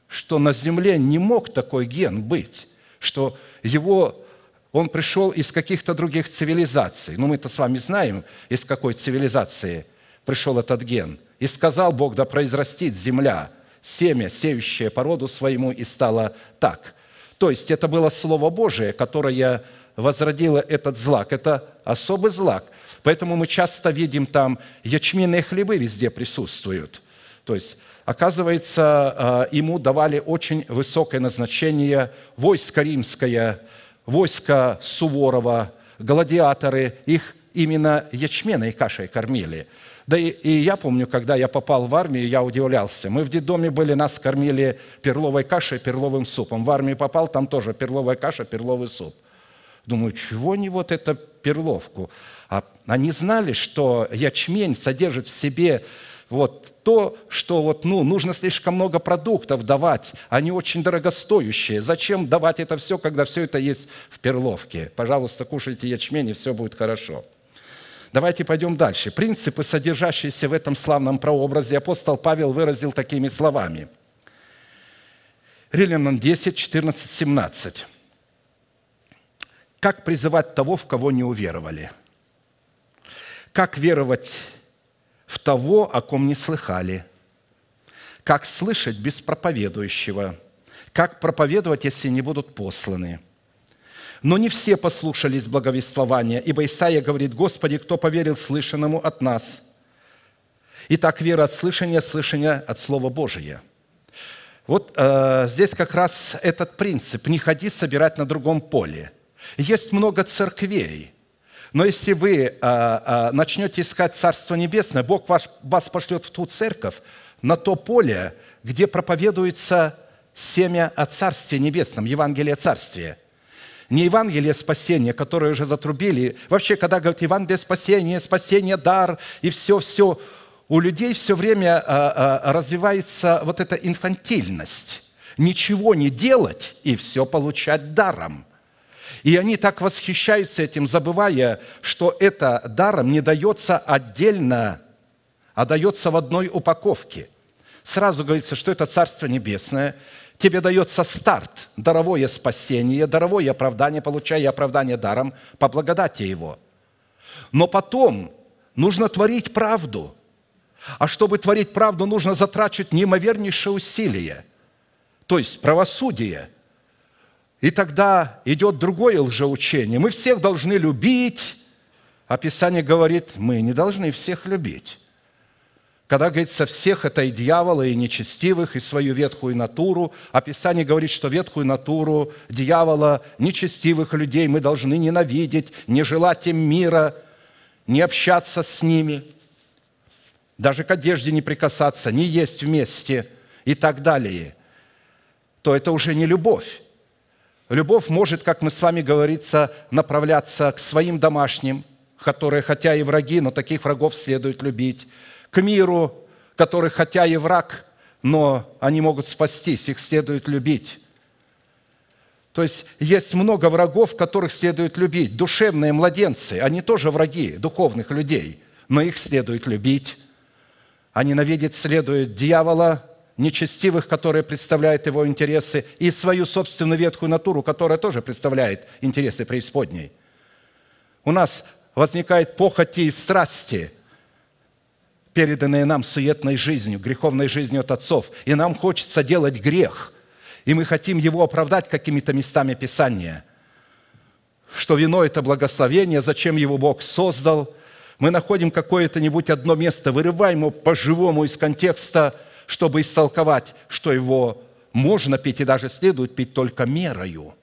что на Земле не мог такой ген быть, что его он пришел из каких-то других цивилизаций. Ну, мы-то с вами знаем, из какой цивилизации пришел этот ген. «И сказал Бог, да произрастит земля, семя, сеющее породу своему, и стало так». То есть это было Слово Божие, которое возродило этот злак. Это особый злак. Поэтому мы часто видим там ячменные хлебы везде присутствуют. То есть Оказывается, э, ему давали очень высокое назначение войско римское, войско Суворова, гладиаторы, их именно ячменной кашей кормили – да и, и я помню, когда я попал в армию, я удивлялся. Мы в детдоме были, нас кормили перловой кашей, перловым супом. В армию попал, там тоже перловая каша, перловый суп. Думаю, чего не вот это перловку? А они знали, что ячмень содержит в себе вот то, что вот, ну, нужно слишком много продуктов давать, они очень дорогостоящие. Зачем давать это все, когда все это есть в перловке? Пожалуйста, кушайте ячмень, и все будет хорошо. Давайте пойдем дальше. Принципы, содержащиеся в этом славном прообразе, апостол Павел выразил такими словами. Римлянам 10, 14, 17. Как призывать того, в кого не уверовали? Как веровать в того, о ком не слыхали? Как слышать без проповедующего? Как проповедовать, если не будут посланы? – но не все послушались благовествования, ибо Исаия говорит, «Господи, кто поверил слышанному от нас?» Итак, вера от слышания, слышание от Слова Божия – вот э, здесь как раз этот принцип «не ходи собирать на другом поле». Есть много церквей, но если вы э, э, начнете искать Царство Небесное, Бог ваш, вас пошлет в ту церковь, на то поле, где проповедуется семя о Царстве Небесном, Евангелие Царствия не Евангелие спасения, которое уже затрубили. Вообще, когда говорят Евангелие спасения, спасение, дар и все-все, у людей все время э, э, развивается вот эта инфантильность. Ничего не делать и все получать даром. И они так восхищаются этим, забывая, что это даром не дается отдельно, а дается в одной упаковке. Сразу говорится, что это Царство Небесное – тебе дается старт, даровое спасение, даровое оправдание, получая оправдание даром по благодати его. Но потом нужно творить правду. А чтобы творить правду, нужно затрачивать неимовернейшее усилие, то есть правосудие. И тогда идет другое лжеучение. Мы всех должны любить, а Писание говорит, мы не должны всех любить. Когда говорится «всех» это и дьявола, и нечестивых, и свою ветхую натуру. А Писание говорит, что ветхую натуру дьявола, нечестивых людей мы должны ненавидеть, не желать им мира, не общаться с ними, даже к одежде не прикасаться, не есть вместе и так далее, то это уже не любовь. Любовь может, как мы с вами говорится, направляться к своим домашним, которые хотя и враги, но таких врагов следует любить – к миру, который хотя и враг, но они могут спастись, их следует любить. То есть есть много врагов, которых следует любить. Душевные младенцы, они тоже враги духовных людей, но их следует любить. А ненавидеть следует дьявола, нечестивых, которые представляют его интересы, и свою собственную ветхую натуру, которая тоже представляет интересы преисподней. У нас возникает похоти и страсти – переданные нам суетной жизнью, греховной жизнью от отцов, и нам хочется делать грех, и мы хотим его оправдать какими-то местами Писания, что вино – это благословение, зачем его Бог создал. Мы находим какое-то нибудь одно место, вырываем его по-живому из контекста, чтобы истолковать, что его можно пить и даже следует пить только мерою.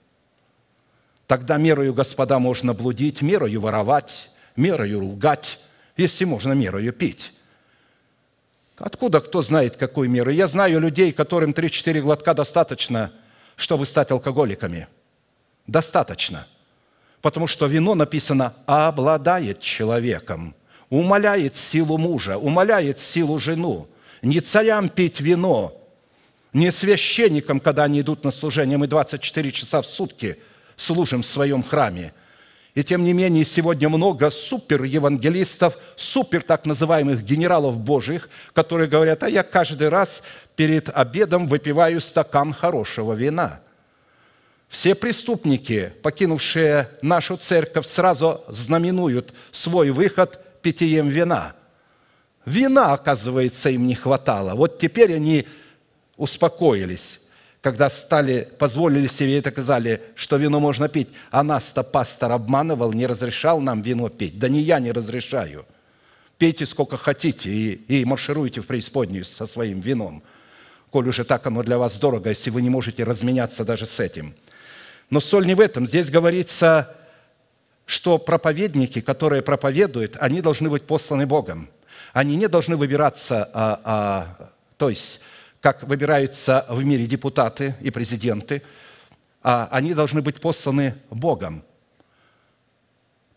Тогда мерою, господа, можно блудить, мерою воровать, мерою лгать, если можно мерою пить. Откуда кто знает, какую меру? Я знаю людей, которым 3-4 глотка достаточно, чтобы стать алкоголиками. Достаточно. Потому что вино написано «обладает человеком», умоляет силу мужа, умоляет силу жену. Не царям пить вино, не священникам, когда они идут на служение. Мы 24 часа в сутки служим в своем храме. И тем не менее, сегодня много супер-евангелистов, супер так называемых генералов Божьих, которые говорят, а я каждый раз перед обедом выпиваю стакан хорошего вина. Все преступники, покинувшие нашу церковь, сразу знаменуют свой выход питьем вина. Вина, оказывается, им не хватало. Вот теперь они успокоились когда стали, позволили себе и доказали, что вино можно пить, а нас-то пастор обманывал, не разрешал нам вино пить. Да не я не разрешаю. Пейте сколько хотите и, и маршируйте в преисподнюю со своим вином, коль уже так оно для вас дорого, если вы не можете разменяться даже с этим. Но соль не в этом. Здесь говорится, что проповедники, которые проповедуют, они должны быть посланы Богом. Они не должны выбираться, а, а, то есть как выбираются в мире депутаты и президенты, а они должны быть посланы Богом,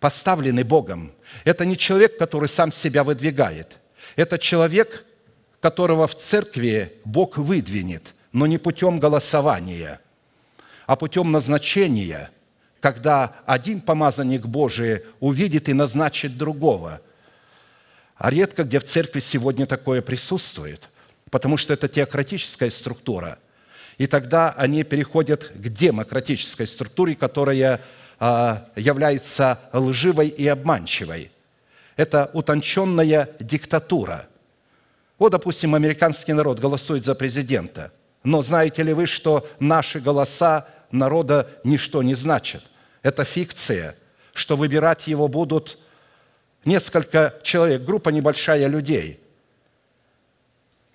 поставлены Богом. Это не человек, который сам себя выдвигает. Это человек, которого в церкви Бог выдвинет, но не путем голосования, а путем назначения, когда один помазанник Божий увидит и назначит другого. А редко где в церкви сегодня такое присутствует – потому что это теократическая структура. И тогда они переходят к демократической структуре, которая а, является лживой и обманчивой. Это утонченная диктатура. Вот, допустим, американский народ голосует за президента, но знаете ли вы, что наши голоса народа ничто не значат? Это фикция, что выбирать его будут несколько человек, группа небольшая людей –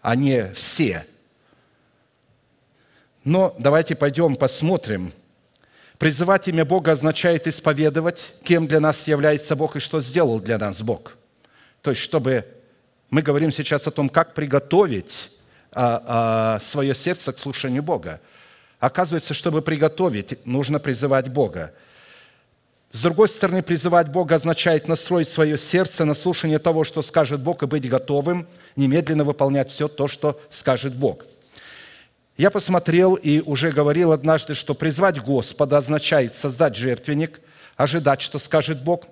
а не все. Но давайте пойдем посмотрим. Призывать имя Бога означает исповедовать, кем для нас является Бог и что сделал для нас Бог. То есть, чтобы мы говорим сейчас о том, как приготовить а, а, свое сердце к слушанию Бога. Оказывается, чтобы приготовить, нужно призывать Бога. С другой стороны, призывать Бога означает настроить свое сердце на слушание того, что скажет Бог, и быть готовым немедленно выполнять все то, что скажет Бог. Я посмотрел и уже говорил однажды, что призвать Господа означает создать жертвенник, ожидать, что скажет Бог,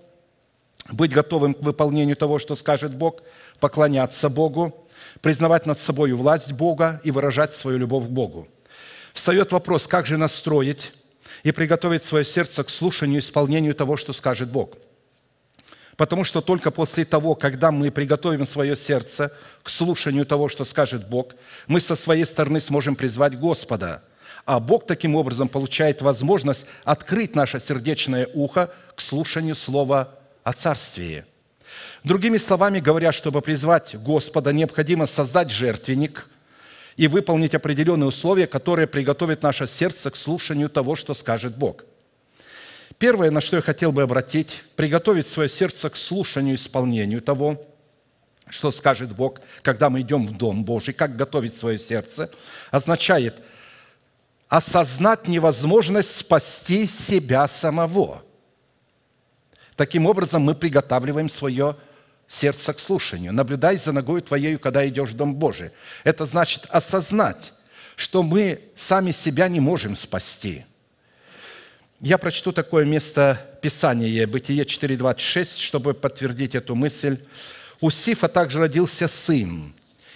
быть готовым к выполнению того, что скажет Бог, поклоняться Богу, признавать над собой власть Бога и выражать свою любовь к Богу. Встает вопрос, как же настроить и приготовить свое сердце к слушанию и исполнению того, что скажет Бог. Потому что только после того, когда мы приготовим свое сердце к слушанию того, что скажет Бог, мы со своей стороны сможем призвать Господа. А Бог таким образом получает возможность открыть наше сердечное ухо к слушанию слова о Царствии. Другими словами говоря, чтобы призвать Господа, необходимо создать жертвенник – и выполнить определенные условия, которые приготовят наше сердце к слушанию того, что скажет Бог. Первое, на что я хотел бы обратить, приготовить свое сердце к слушанию, и исполнению того, что скажет Бог, когда мы идем в Дом Божий, как готовить свое сердце, означает осознать невозможность спасти себя самого. Таким образом, мы приготавливаем свое сердца к слушанию. Наблюдай за ногой твоею, когда идешь в Дом Божий. Это значит осознать, что мы сами себя не можем спасти. Я прочту такое место Писания, Бытие 4.26, чтобы подтвердить эту мысль. У Сифа также родился сын,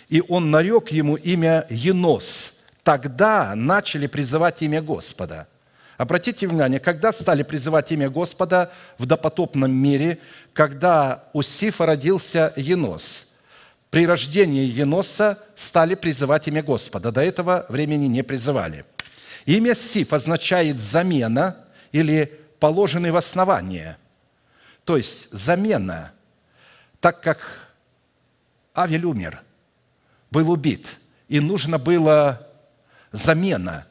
и он нарек ему имя Енос. Тогда начали призывать имя Господа. Обратите внимание, когда стали призывать имя Господа в допотопном мире, когда у Сифа родился Енос – при рождении Еноса стали призывать имя Господа. До этого времени не призывали. Имя Сиф означает «замена» или «положенный в основание». То есть замена, так как Авель умер, был убит, и нужно было замена –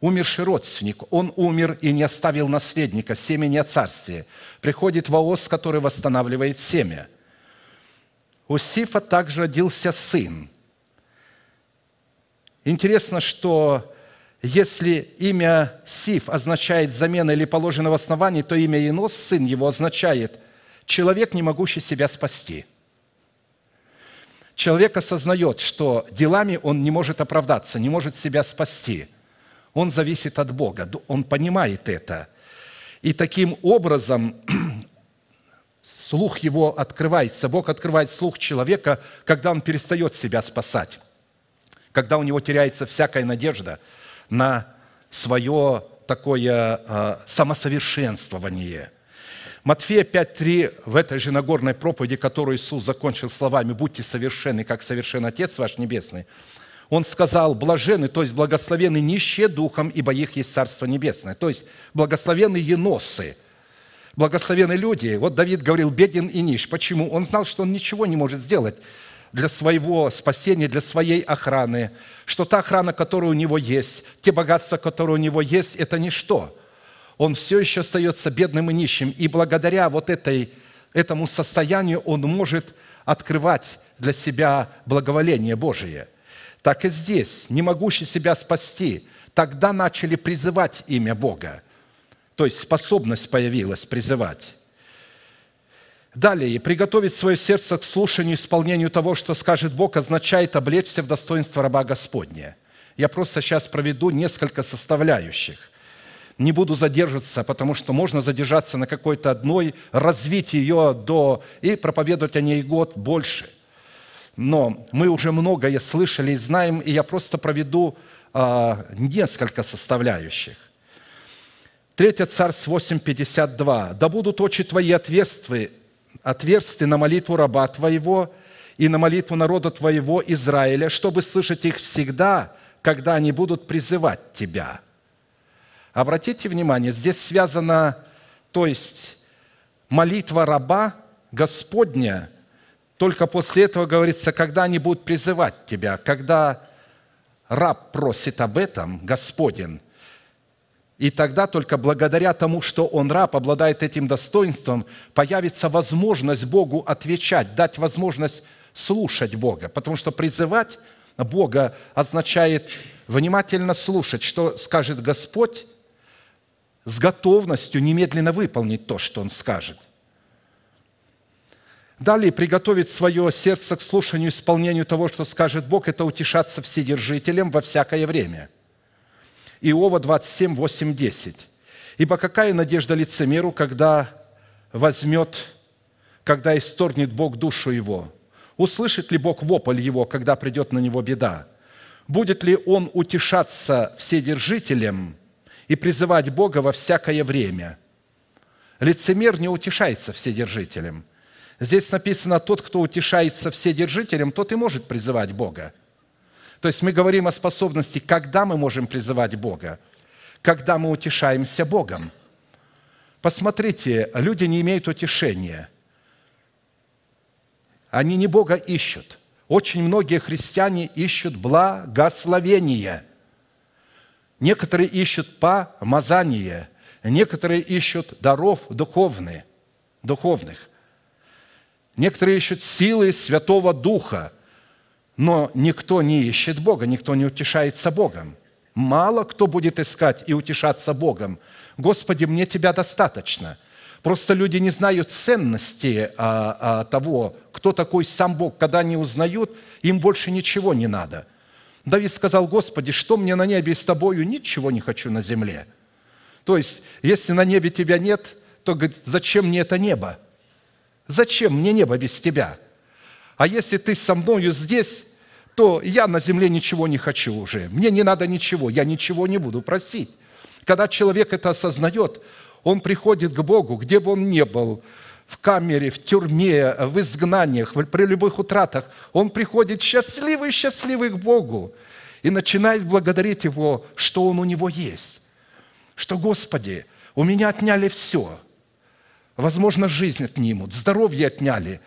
умерший родственник, он умер и не оставил наследника, семени о царстве. Приходит Воос, который восстанавливает семя. У Сифа также родился сын. Интересно, что если имя Сиф означает замена или положено в основании, то имя Инос, сын его, означает «человек, не могущий себя спасти». Человек осознает, что делами он не может оправдаться, не может себя спасти – он зависит от Бога, он понимает это. И таким образом слух его открывается, Бог открывает слух человека, когда он перестает себя спасать, когда у него теряется всякая надежда на свое такое э, самосовершенствование. Матфея 5.3 в этой же Нагорной проповеди, которую Иисус закончил словами «Будьте совершенны, как совершен Отец ваш Небесный», он сказал, блажены, то есть благословены нищие духом, ибо их есть Царство Небесное. То есть благословены еносы, благословены люди. Вот Давид говорил, беден и нищ. Почему? Он знал, что он ничего не может сделать для своего спасения, для своей охраны, что та охрана, которая у него есть, те богатства, которые у него есть, это ничто. Он все еще остается бедным и нищим. И благодаря вот этой, этому состоянию он может открывать для себя благоволение Божие – так и здесь, не могущий себя спасти, тогда начали призывать имя Бога. То есть способность появилась призывать. Далее, приготовить свое сердце к слушанию и исполнению того, что скажет Бог, означает облечься в достоинство раба Господня. Я просто сейчас проведу несколько составляющих. Не буду задерживаться, потому что можно задержаться на какой-то одной, развить ее до и проповедовать о ней год больше но мы уже многое слышали и знаем, и я просто проведу а, несколько составляющих. 3 Царств 8:52. «Да будут очи твои отверстия отверстия на молитву раба твоего и на молитву народа твоего Израиля, чтобы слышать их всегда, когда они будут призывать тебя». Обратите внимание, здесь связано, то есть молитва раба Господня – только после этого говорится, когда они будут призывать тебя, когда раб просит об этом, Господин, и тогда только благодаря тому, что он раб, обладает этим достоинством, появится возможность Богу отвечать, дать возможность слушать Бога. Потому что призывать Бога означает внимательно слушать, что скажет Господь, с готовностью немедленно выполнить то, что Он скажет. Далее приготовить свое сердце к слушанию, и исполнению того, что скажет Бог, это утешаться вседержителем во всякое время. Иова 27, 8, 10. «Ибо какая надежда лицемеру, когда возьмет, когда исторгнет Бог душу его? Услышит ли Бог вопль его, когда придет на него беда? Будет ли он утешаться вседержителем и призывать Бога во всякое время?» Лицемер не утешается вседержителем – Здесь написано, тот, кто утешается вседержителем, тот и может призывать Бога. То есть мы говорим о способности, когда мы можем призывать Бога, когда мы утешаемся Богом. Посмотрите, люди не имеют утешения. Они не Бога ищут. Очень многие христиане ищут благословения. Некоторые ищут помазание, некоторые ищут даров духовные, духовных – Некоторые ищут силы Святого Духа, но никто не ищет Бога, никто не утешается Богом. Мало кто будет искать и утешаться Богом. Господи, мне Тебя достаточно. Просто люди не знают ценности а, а, того, кто такой сам Бог. Когда они узнают, им больше ничего не надо. Давид сказал, Господи, что мне на небе с Тобою? Ничего не хочу на земле. То есть, если на небе Тебя нет, то говорит, зачем мне это небо? Зачем мне небо без тебя? А если ты со мною здесь, то я на земле ничего не хочу уже. Мне не надо ничего, я ничего не буду просить. Когда человек это осознает, он приходит к Богу, где бы он ни был, в камере, в тюрьме, в изгнаниях, при любых утратах, он приходит счастливый-счастливый к Богу и начинает благодарить Его, что Он у Него есть. Что, Господи, у меня отняли все – Возможно, жизнь отнимут, здоровье отняли,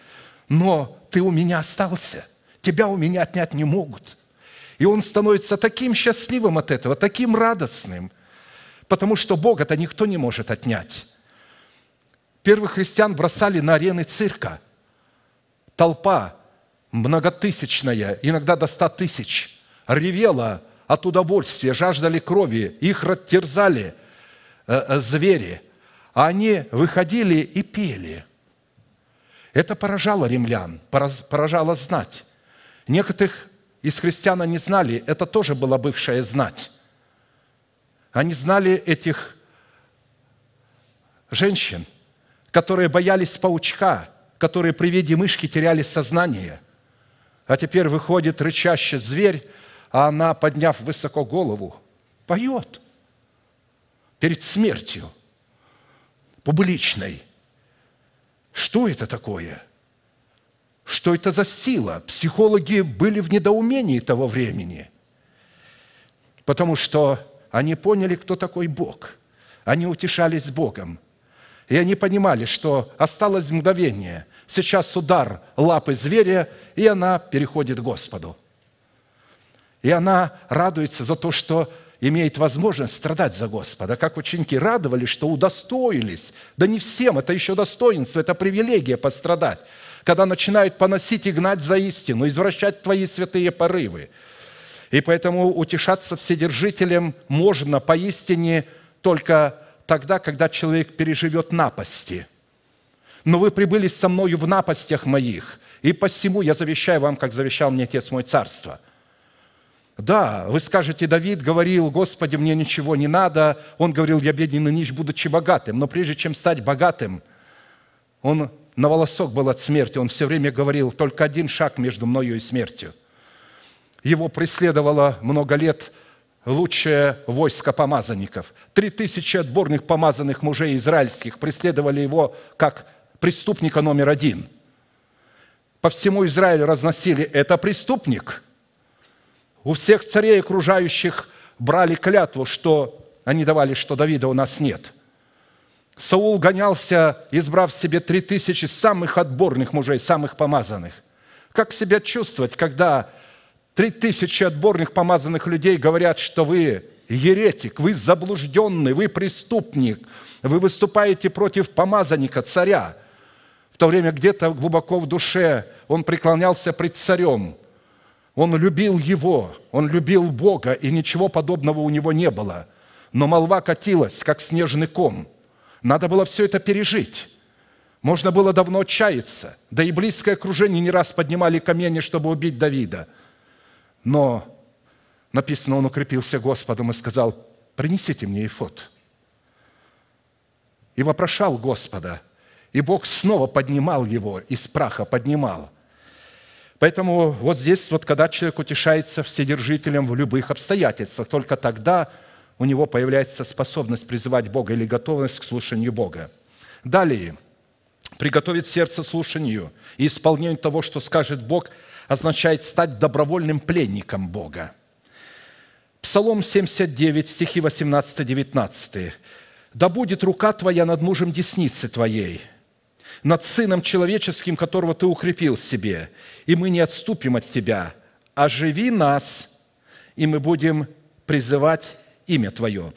но ты у меня остался. Тебя у меня отнять не могут. И он становится таким счастливым от этого, таким радостным, потому что Бога это никто не может отнять. Первых христиан бросали на арены цирка. Толпа многотысячная, иногда до ста тысяч, ревела от удовольствия, жаждали крови, их растерзали э, э, звери – а они выходили и пели. Это поражало римлян, поражало знать. Некоторых из христиан они знали, это тоже была бывшая знать. Они знали этих женщин, которые боялись паучка, которые при виде мышки теряли сознание. А теперь выходит рычащий зверь, а она, подняв высоко голову, поет перед смертью – публичной. Что это такое? Что это за сила? Психологи были в недоумении того времени, потому что они поняли, кто такой Бог. Они утешались с Богом. И они понимали, что осталось мгновение. Сейчас удар лапы зверя, и она переходит к Господу. И она радуется за то, что имеет возможность страдать за Господа, как ученики радовались, что удостоились. Да не всем, это еще достоинство, это привилегия пострадать, когда начинают поносить и гнать за истину, извращать твои святые порывы. И поэтому утешаться вседержителем можно поистине только тогда, когда человек переживет напасти. Но вы прибыли со мною в напастях моих, и посему я завещаю вам, как завещал мне Отец мой Царство – да, вы скажете, Давид говорил, Господи, мне ничего не надо. Он говорил, я беден и нищ, будучи богатым. Но прежде чем стать богатым, он на волосок был от смерти. Он все время говорил, только один шаг между мною и смертью. Его преследовало много лет лучшее войско помазанников. Три тысячи отборных помазанных мужей израильских преследовали его как преступника номер один. По всему Израилю разносили «это преступник», у всех царей окружающих брали клятву, что они давали, что Давида у нас нет. Саул гонялся, избрав себе три тысячи самых отборных мужей, самых помазанных. Как себя чувствовать, когда три тысячи отборных помазанных людей говорят, что вы еретик, вы заблужденный, вы преступник, вы выступаете против помазанника, царя. В то время где-то глубоко в душе он преклонялся пред царем – он любил его, он любил Бога, и ничего подобного у него не было. Но молва катилась, как снежный ком. Надо было все это пережить. Можно было давно отчаяться, да и близкое окружение не раз поднимали камни, чтобы убить Давида. Но написано, он укрепился Господом и сказал, принесите мне эфот. И вопрошал Господа, и Бог снова поднимал его, из праха поднимал – Поэтому вот здесь, вот когда человек утешается вседержителем в любых обстоятельствах, только тогда у него появляется способность призывать Бога или готовность к слушанию Бога. Далее, приготовить сердце слушанию и исполнению того, что скажет Бог, означает стать добровольным пленником Бога. Псалом 79, стихи 18-19. «Да будет рука твоя над мужем десницы твоей, над Сыном Человеческим, которого Ты укрепил себе, и мы не отступим от Тебя. Оживи нас, и мы будем призывать имя Твое».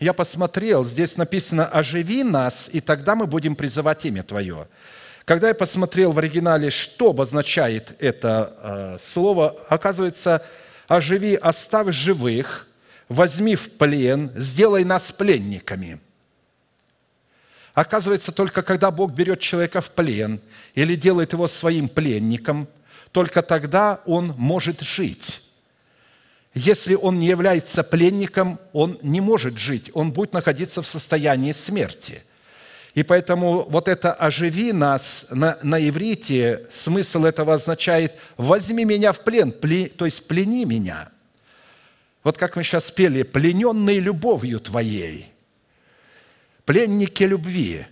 Я посмотрел, здесь написано «Оживи нас, и тогда мы будем призывать имя Твое». Когда я посмотрел в оригинале, что обозначает это э, слово, оказывается, «Оживи, оставь живых, возьми в плен, сделай нас пленниками». Оказывается, только когда Бог берет человека в плен или делает его своим пленником, только тогда он может жить. Если он не является пленником, он не может жить, он будет находиться в состоянии смерти. И поэтому вот это «оживи нас» на, на иврите, смысл этого означает «возьми меня в плен», пле, то есть «плени меня». Вот как мы сейчас пели «плененный любовью твоей» пленники любви.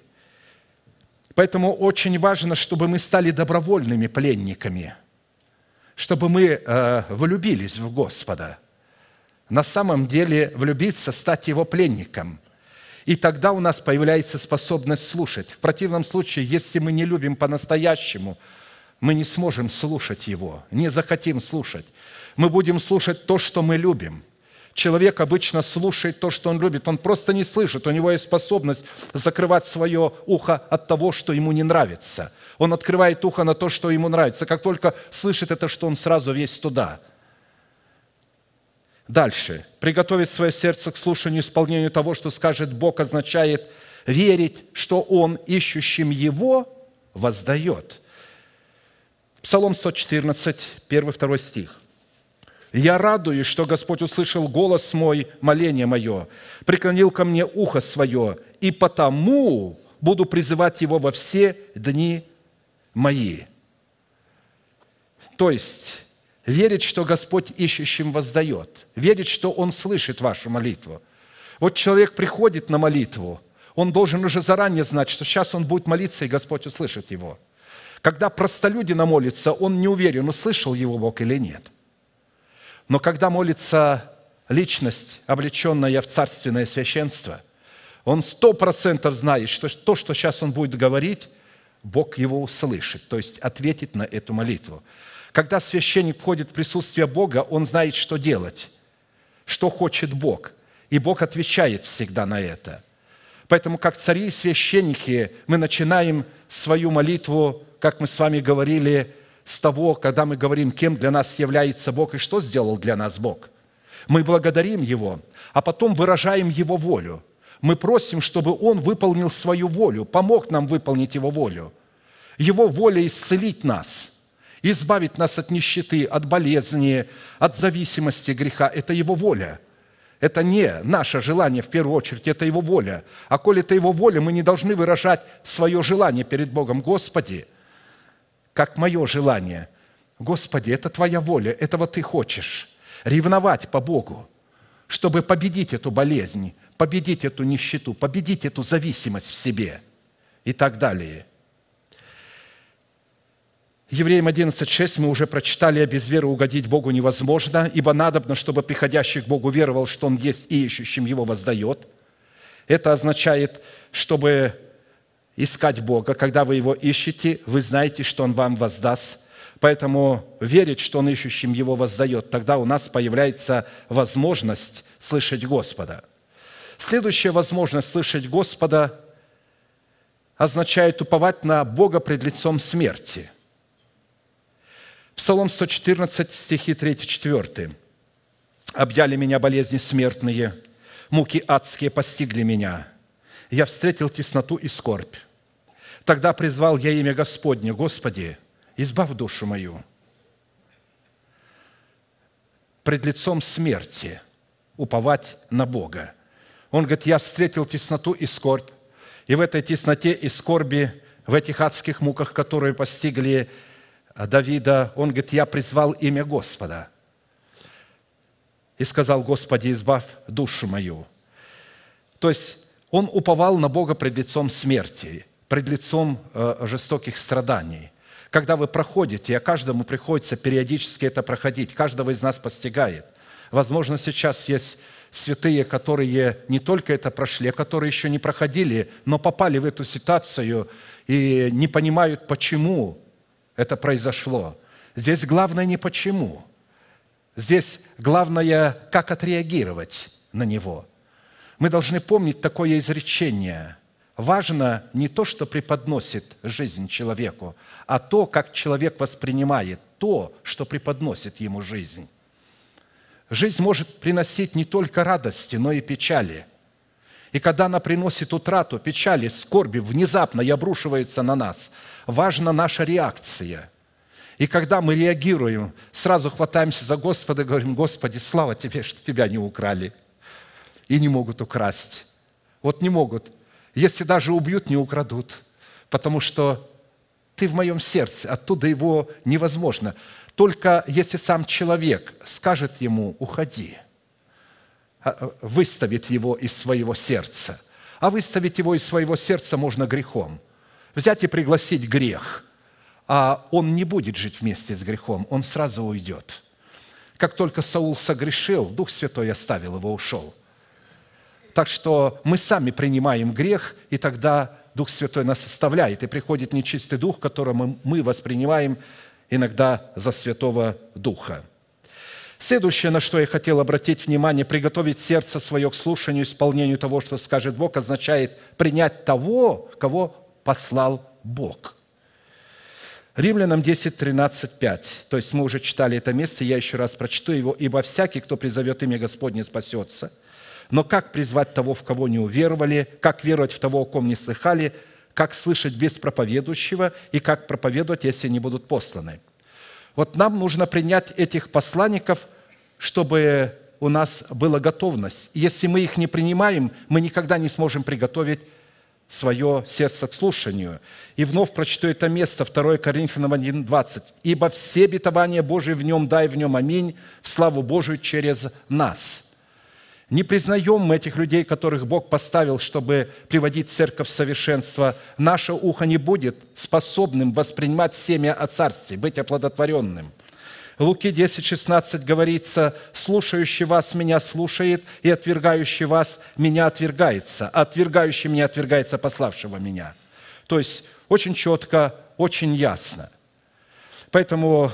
Поэтому очень важно, чтобы мы стали добровольными пленниками, чтобы мы э, влюбились в Господа. На самом деле влюбиться, стать Его пленником. И тогда у нас появляется способность слушать. В противном случае, если мы не любим по-настоящему, мы не сможем слушать Его, не захотим слушать. Мы будем слушать то, что мы любим – Человек обычно слушает то, что он любит. Он просто не слышит. У него есть способность закрывать свое ухо от того, что ему не нравится. Он открывает ухо на то, что ему нравится. Как только слышит это, что он сразу весь туда. Дальше. Приготовить свое сердце к слушанию и исполнению того, что скажет Бог, означает верить, что Он ищущим Его воздает. Псалом 114, 1-2 стих. Я радуюсь, что Господь услышал голос мой, моление мое, преклонил ко мне ухо свое, и потому буду призывать его во все дни мои». То есть, верить, что Господь ищущим воздает, верить, что Он слышит вашу молитву. Вот человек приходит на молитву, он должен уже заранее знать, что сейчас он будет молиться, и Господь услышит его. Когда простолюдина молится, он не уверен, услышал его Бог или нет – но когда молится личность, облеченная в царственное священство, он сто процентов знает, что то, что сейчас он будет говорить, Бог его услышит, то есть ответит на эту молитву. Когда священник входит в присутствие Бога, он знает, что делать, что хочет Бог, и Бог отвечает всегда на это. Поэтому, как цари и священники, мы начинаем свою молитву, как мы с вами говорили, с того, когда мы говорим, кем для нас является Бог и что сделал для нас Бог. Мы благодарим Его, а потом выражаем Его волю. Мы просим, чтобы Он выполнил свою волю, помог нам выполнить Его волю. Его воля исцелить нас, избавить нас от нищеты, от болезни, от зависимости греха. Это Его воля – это не наше желание в первую очередь, это Его воля. А коли это Его воля, мы не должны выражать свое желание перед Богом. Господи, – как мое желание. Господи, это Твоя воля, этого Ты хочешь. Ревновать по Богу, чтобы победить эту болезнь, победить эту нищету, победить эту зависимость в себе и так далее. Евреям 11.6 мы уже прочитали, а без веры угодить Богу невозможно, ибо надобно, чтобы приходящий к Богу веровал, что Он есть и ищущим Его воздает. Это означает, чтобы искать Бога, когда вы Его ищете, вы знаете, что Он вам воздаст. Поэтому верить, что Он ищущим Его воздает, тогда у нас появляется возможность слышать Господа. Следующая возможность слышать Господа означает уповать на Бога пред лицом смерти. Псалом 114, стихи 3-4. «Объяли меня болезни смертные, муки адские постигли меня. Я встретил тесноту и скорбь. Тогда призвал я имя Господне, Господи, избав душу мою. Пред лицом смерти уповать на Бога. Он говорит, я встретил тесноту и скорбь, и в этой тесноте и скорби, в этих адских муках, которые постигли э, Давида, он говорит, я призвал имя Господа. И сказал, Господи, избав душу мою. То есть он уповал на Бога пред лицом смерти пред лицом э, жестоких страданий. Когда вы проходите, а каждому приходится периодически это проходить, каждого из нас постигает. Возможно, сейчас есть святые, которые не только это прошли, а которые еще не проходили, но попали в эту ситуацию и не понимают, почему это произошло. Здесь главное не почему. Здесь главное, как отреагировать на него. Мы должны помнить такое изречение – Важно не то, что преподносит жизнь человеку, а то, как человек воспринимает то, что преподносит ему жизнь. Жизнь может приносить не только радости, но и печали. И когда она приносит утрату, печали, скорби внезапно и обрушивается на нас, важна наша реакция. И когда мы реагируем, сразу хватаемся за Господа и говорим, «Господи, слава Тебе, что Тебя не украли и не могут украсть». Вот не могут – если даже убьют, не украдут, потому что ты в моем сердце, оттуда его невозможно. Только если сам человек скажет ему «уходи», а, э, выставит его из своего сердца. А выставить его из своего сердца можно грехом. Взять и пригласить грех, а он не будет жить вместе с грехом, он сразу уйдет. Как только Саул согрешил, Дух Святой оставил его, ушел – так что мы сами принимаем грех, и тогда Дух Святой нас оставляет, и приходит нечистый Дух, которого мы воспринимаем иногда за Святого Духа. Следующее, на что я хотел обратить внимание, приготовить сердце свое к слушанию, исполнению того, что скажет Бог, означает принять того, кого послал Бог. Римлянам 10, 13, 5. То есть мы уже читали это место, я еще раз прочту его. «Ибо всякий, кто призовет имя Господне, спасется». Но как призвать того, в кого не уверовали, как веровать в того, о ком не слыхали, как слышать без проповедующего и как проповедовать, если не будут посланы? Вот нам нужно принять этих посланников, чтобы у нас была готовность. Если мы их не принимаем, мы никогда не сможем приготовить свое сердце к слушанию. И вновь прочту это место, 2 Коринфянам 1:20. «Ибо все обетования Божии в нем, дай в нем, аминь, в славу Божию через нас». Не признаем мы этих людей, которых Бог поставил, чтобы приводить церковь в совершенство. Наше ухо не будет способным воспринимать семя о царстве, быть оплодотворенным. Луки 10, 16 говорится, «Слушающий вас меня слушает, и отвергающий вас меня отвергается, а отвергающий меня отвергается пославшего меня». То есть очень четко, очень ясно. Поэтому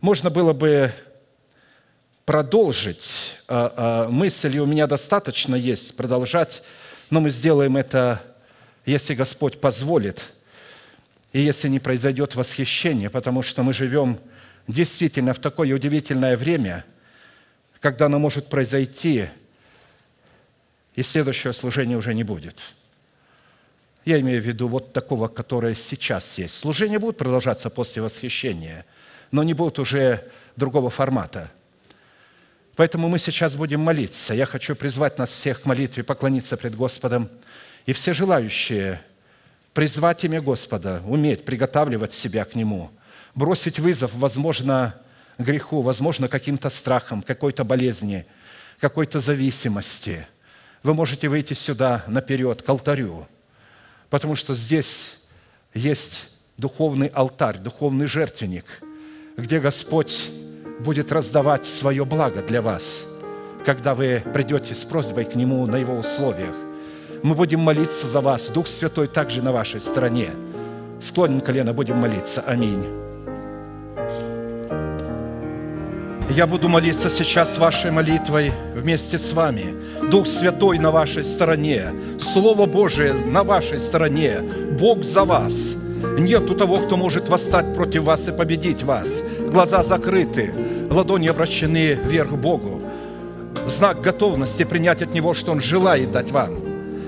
можно было бы продолжить э, э, мысль, и у меня достаточно есть продолжать, но мы сделаем это, если Господь позволит, и если не произойдет восхищение, потому что мы живем действительно в такое удивительное время, когда оно может произойти, и следующее служение уже не будет. Я имею в виду вот такого, которое сейчас есть. Служения будут продолжаться после восхищения, но не будут уже другого формата – Поэтому мы сейчас будем молиться. Я хочу призвать нас всех к молитве, поклониться пред Господом. И все желающие призвать имя Господа, уметь приготавливать себя к Нему, бросить вызов, возможно, греху, возможно, каким-то страхом, какой-то болезни, какой-то зависимости. Вы можете выйти сюда наперед, к алтарю, потому что здесь есть духовный алтарь, духовный жертвенник, где Господь будет раздавать свое благо для вас, когда вы придете с просьбой к Нему на Его условиях. Мы будем молиться за вас. Дух Святой также на вашей стороне. Склоним колено, будем молиться. Аминь. Я буду молиться сейчас вашей молитвой вместе с вами. Дух Святой на вашей стороне, Слово Божие на вашей стороне, Бог за вас. Нету того, кто может восстать против вас и победить вас глаза закрыты, ладони обращены вверх Богу. Знак готовности принять от Него, что Он желает дать вам.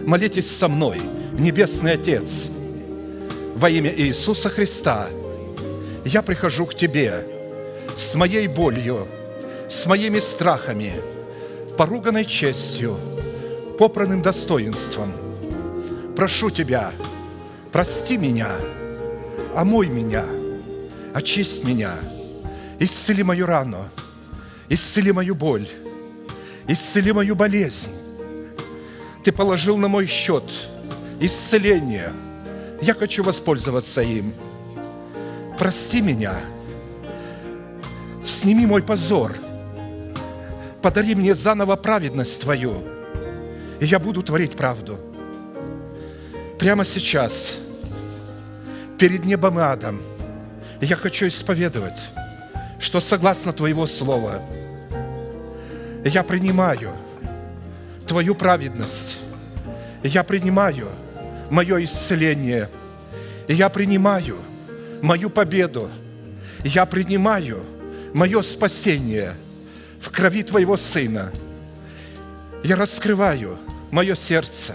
Молитесь со мной, Небесный Отец, во имя Иисуса Христа. Я прихожу к Тебе с моей болью, с моими страхами, поруганной честью, попранным достоинством. Прошу Тебя, прости меня, омой меня, очисть меня – Исцели мою рану, исцели мою боль, исцели мою болезнь. Ты положил на мой счет исцеление. Я хочу воспользоваться им. Прости меня. Сними мой позор. Подари мне заново праведность Твою, и я буду творить правду. Прямо сейчас, перед небом и адом, я хочу исповедовать что согласно Твоего Слова я принимаю Твою праведность, я принимаю мое исцеление, я принимаю мою победу, я принимаю мое спасение в крови Твоего Сына. Я раскрываю мое сердце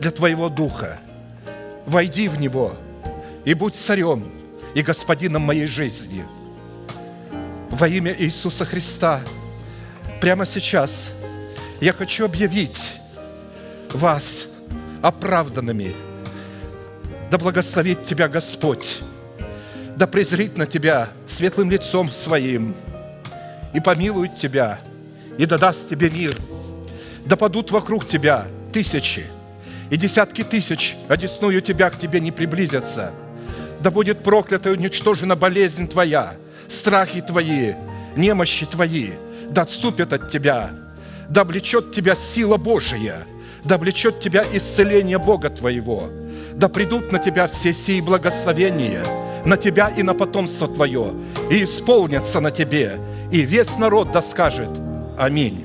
для Твоего Духа. Войди в него и будь царем и господином моей жизни – во имя Иисуса Христа. Прямо сейчас я хочу объявить вас оправданными. Да благословит тебя Господь, да презрит на тебя светлым лицом своим и помилует тебя, и дадаст тебе мир. Да падут вокруг тебя тысячи, и десятки тысяч одесную тебя к тебе не приблизятся. Да будет проклята и уничтожена болезнь твоя – страхи твои, немощи твои, да отступят от тебя, да облечет тебя сила Божия, да облечет тебя исцеление Бога твоего, да придут на тебя все сии благословения, на тебя и на потомство твое, и исполнятся на тебе, и весь народ да скажет Аминь.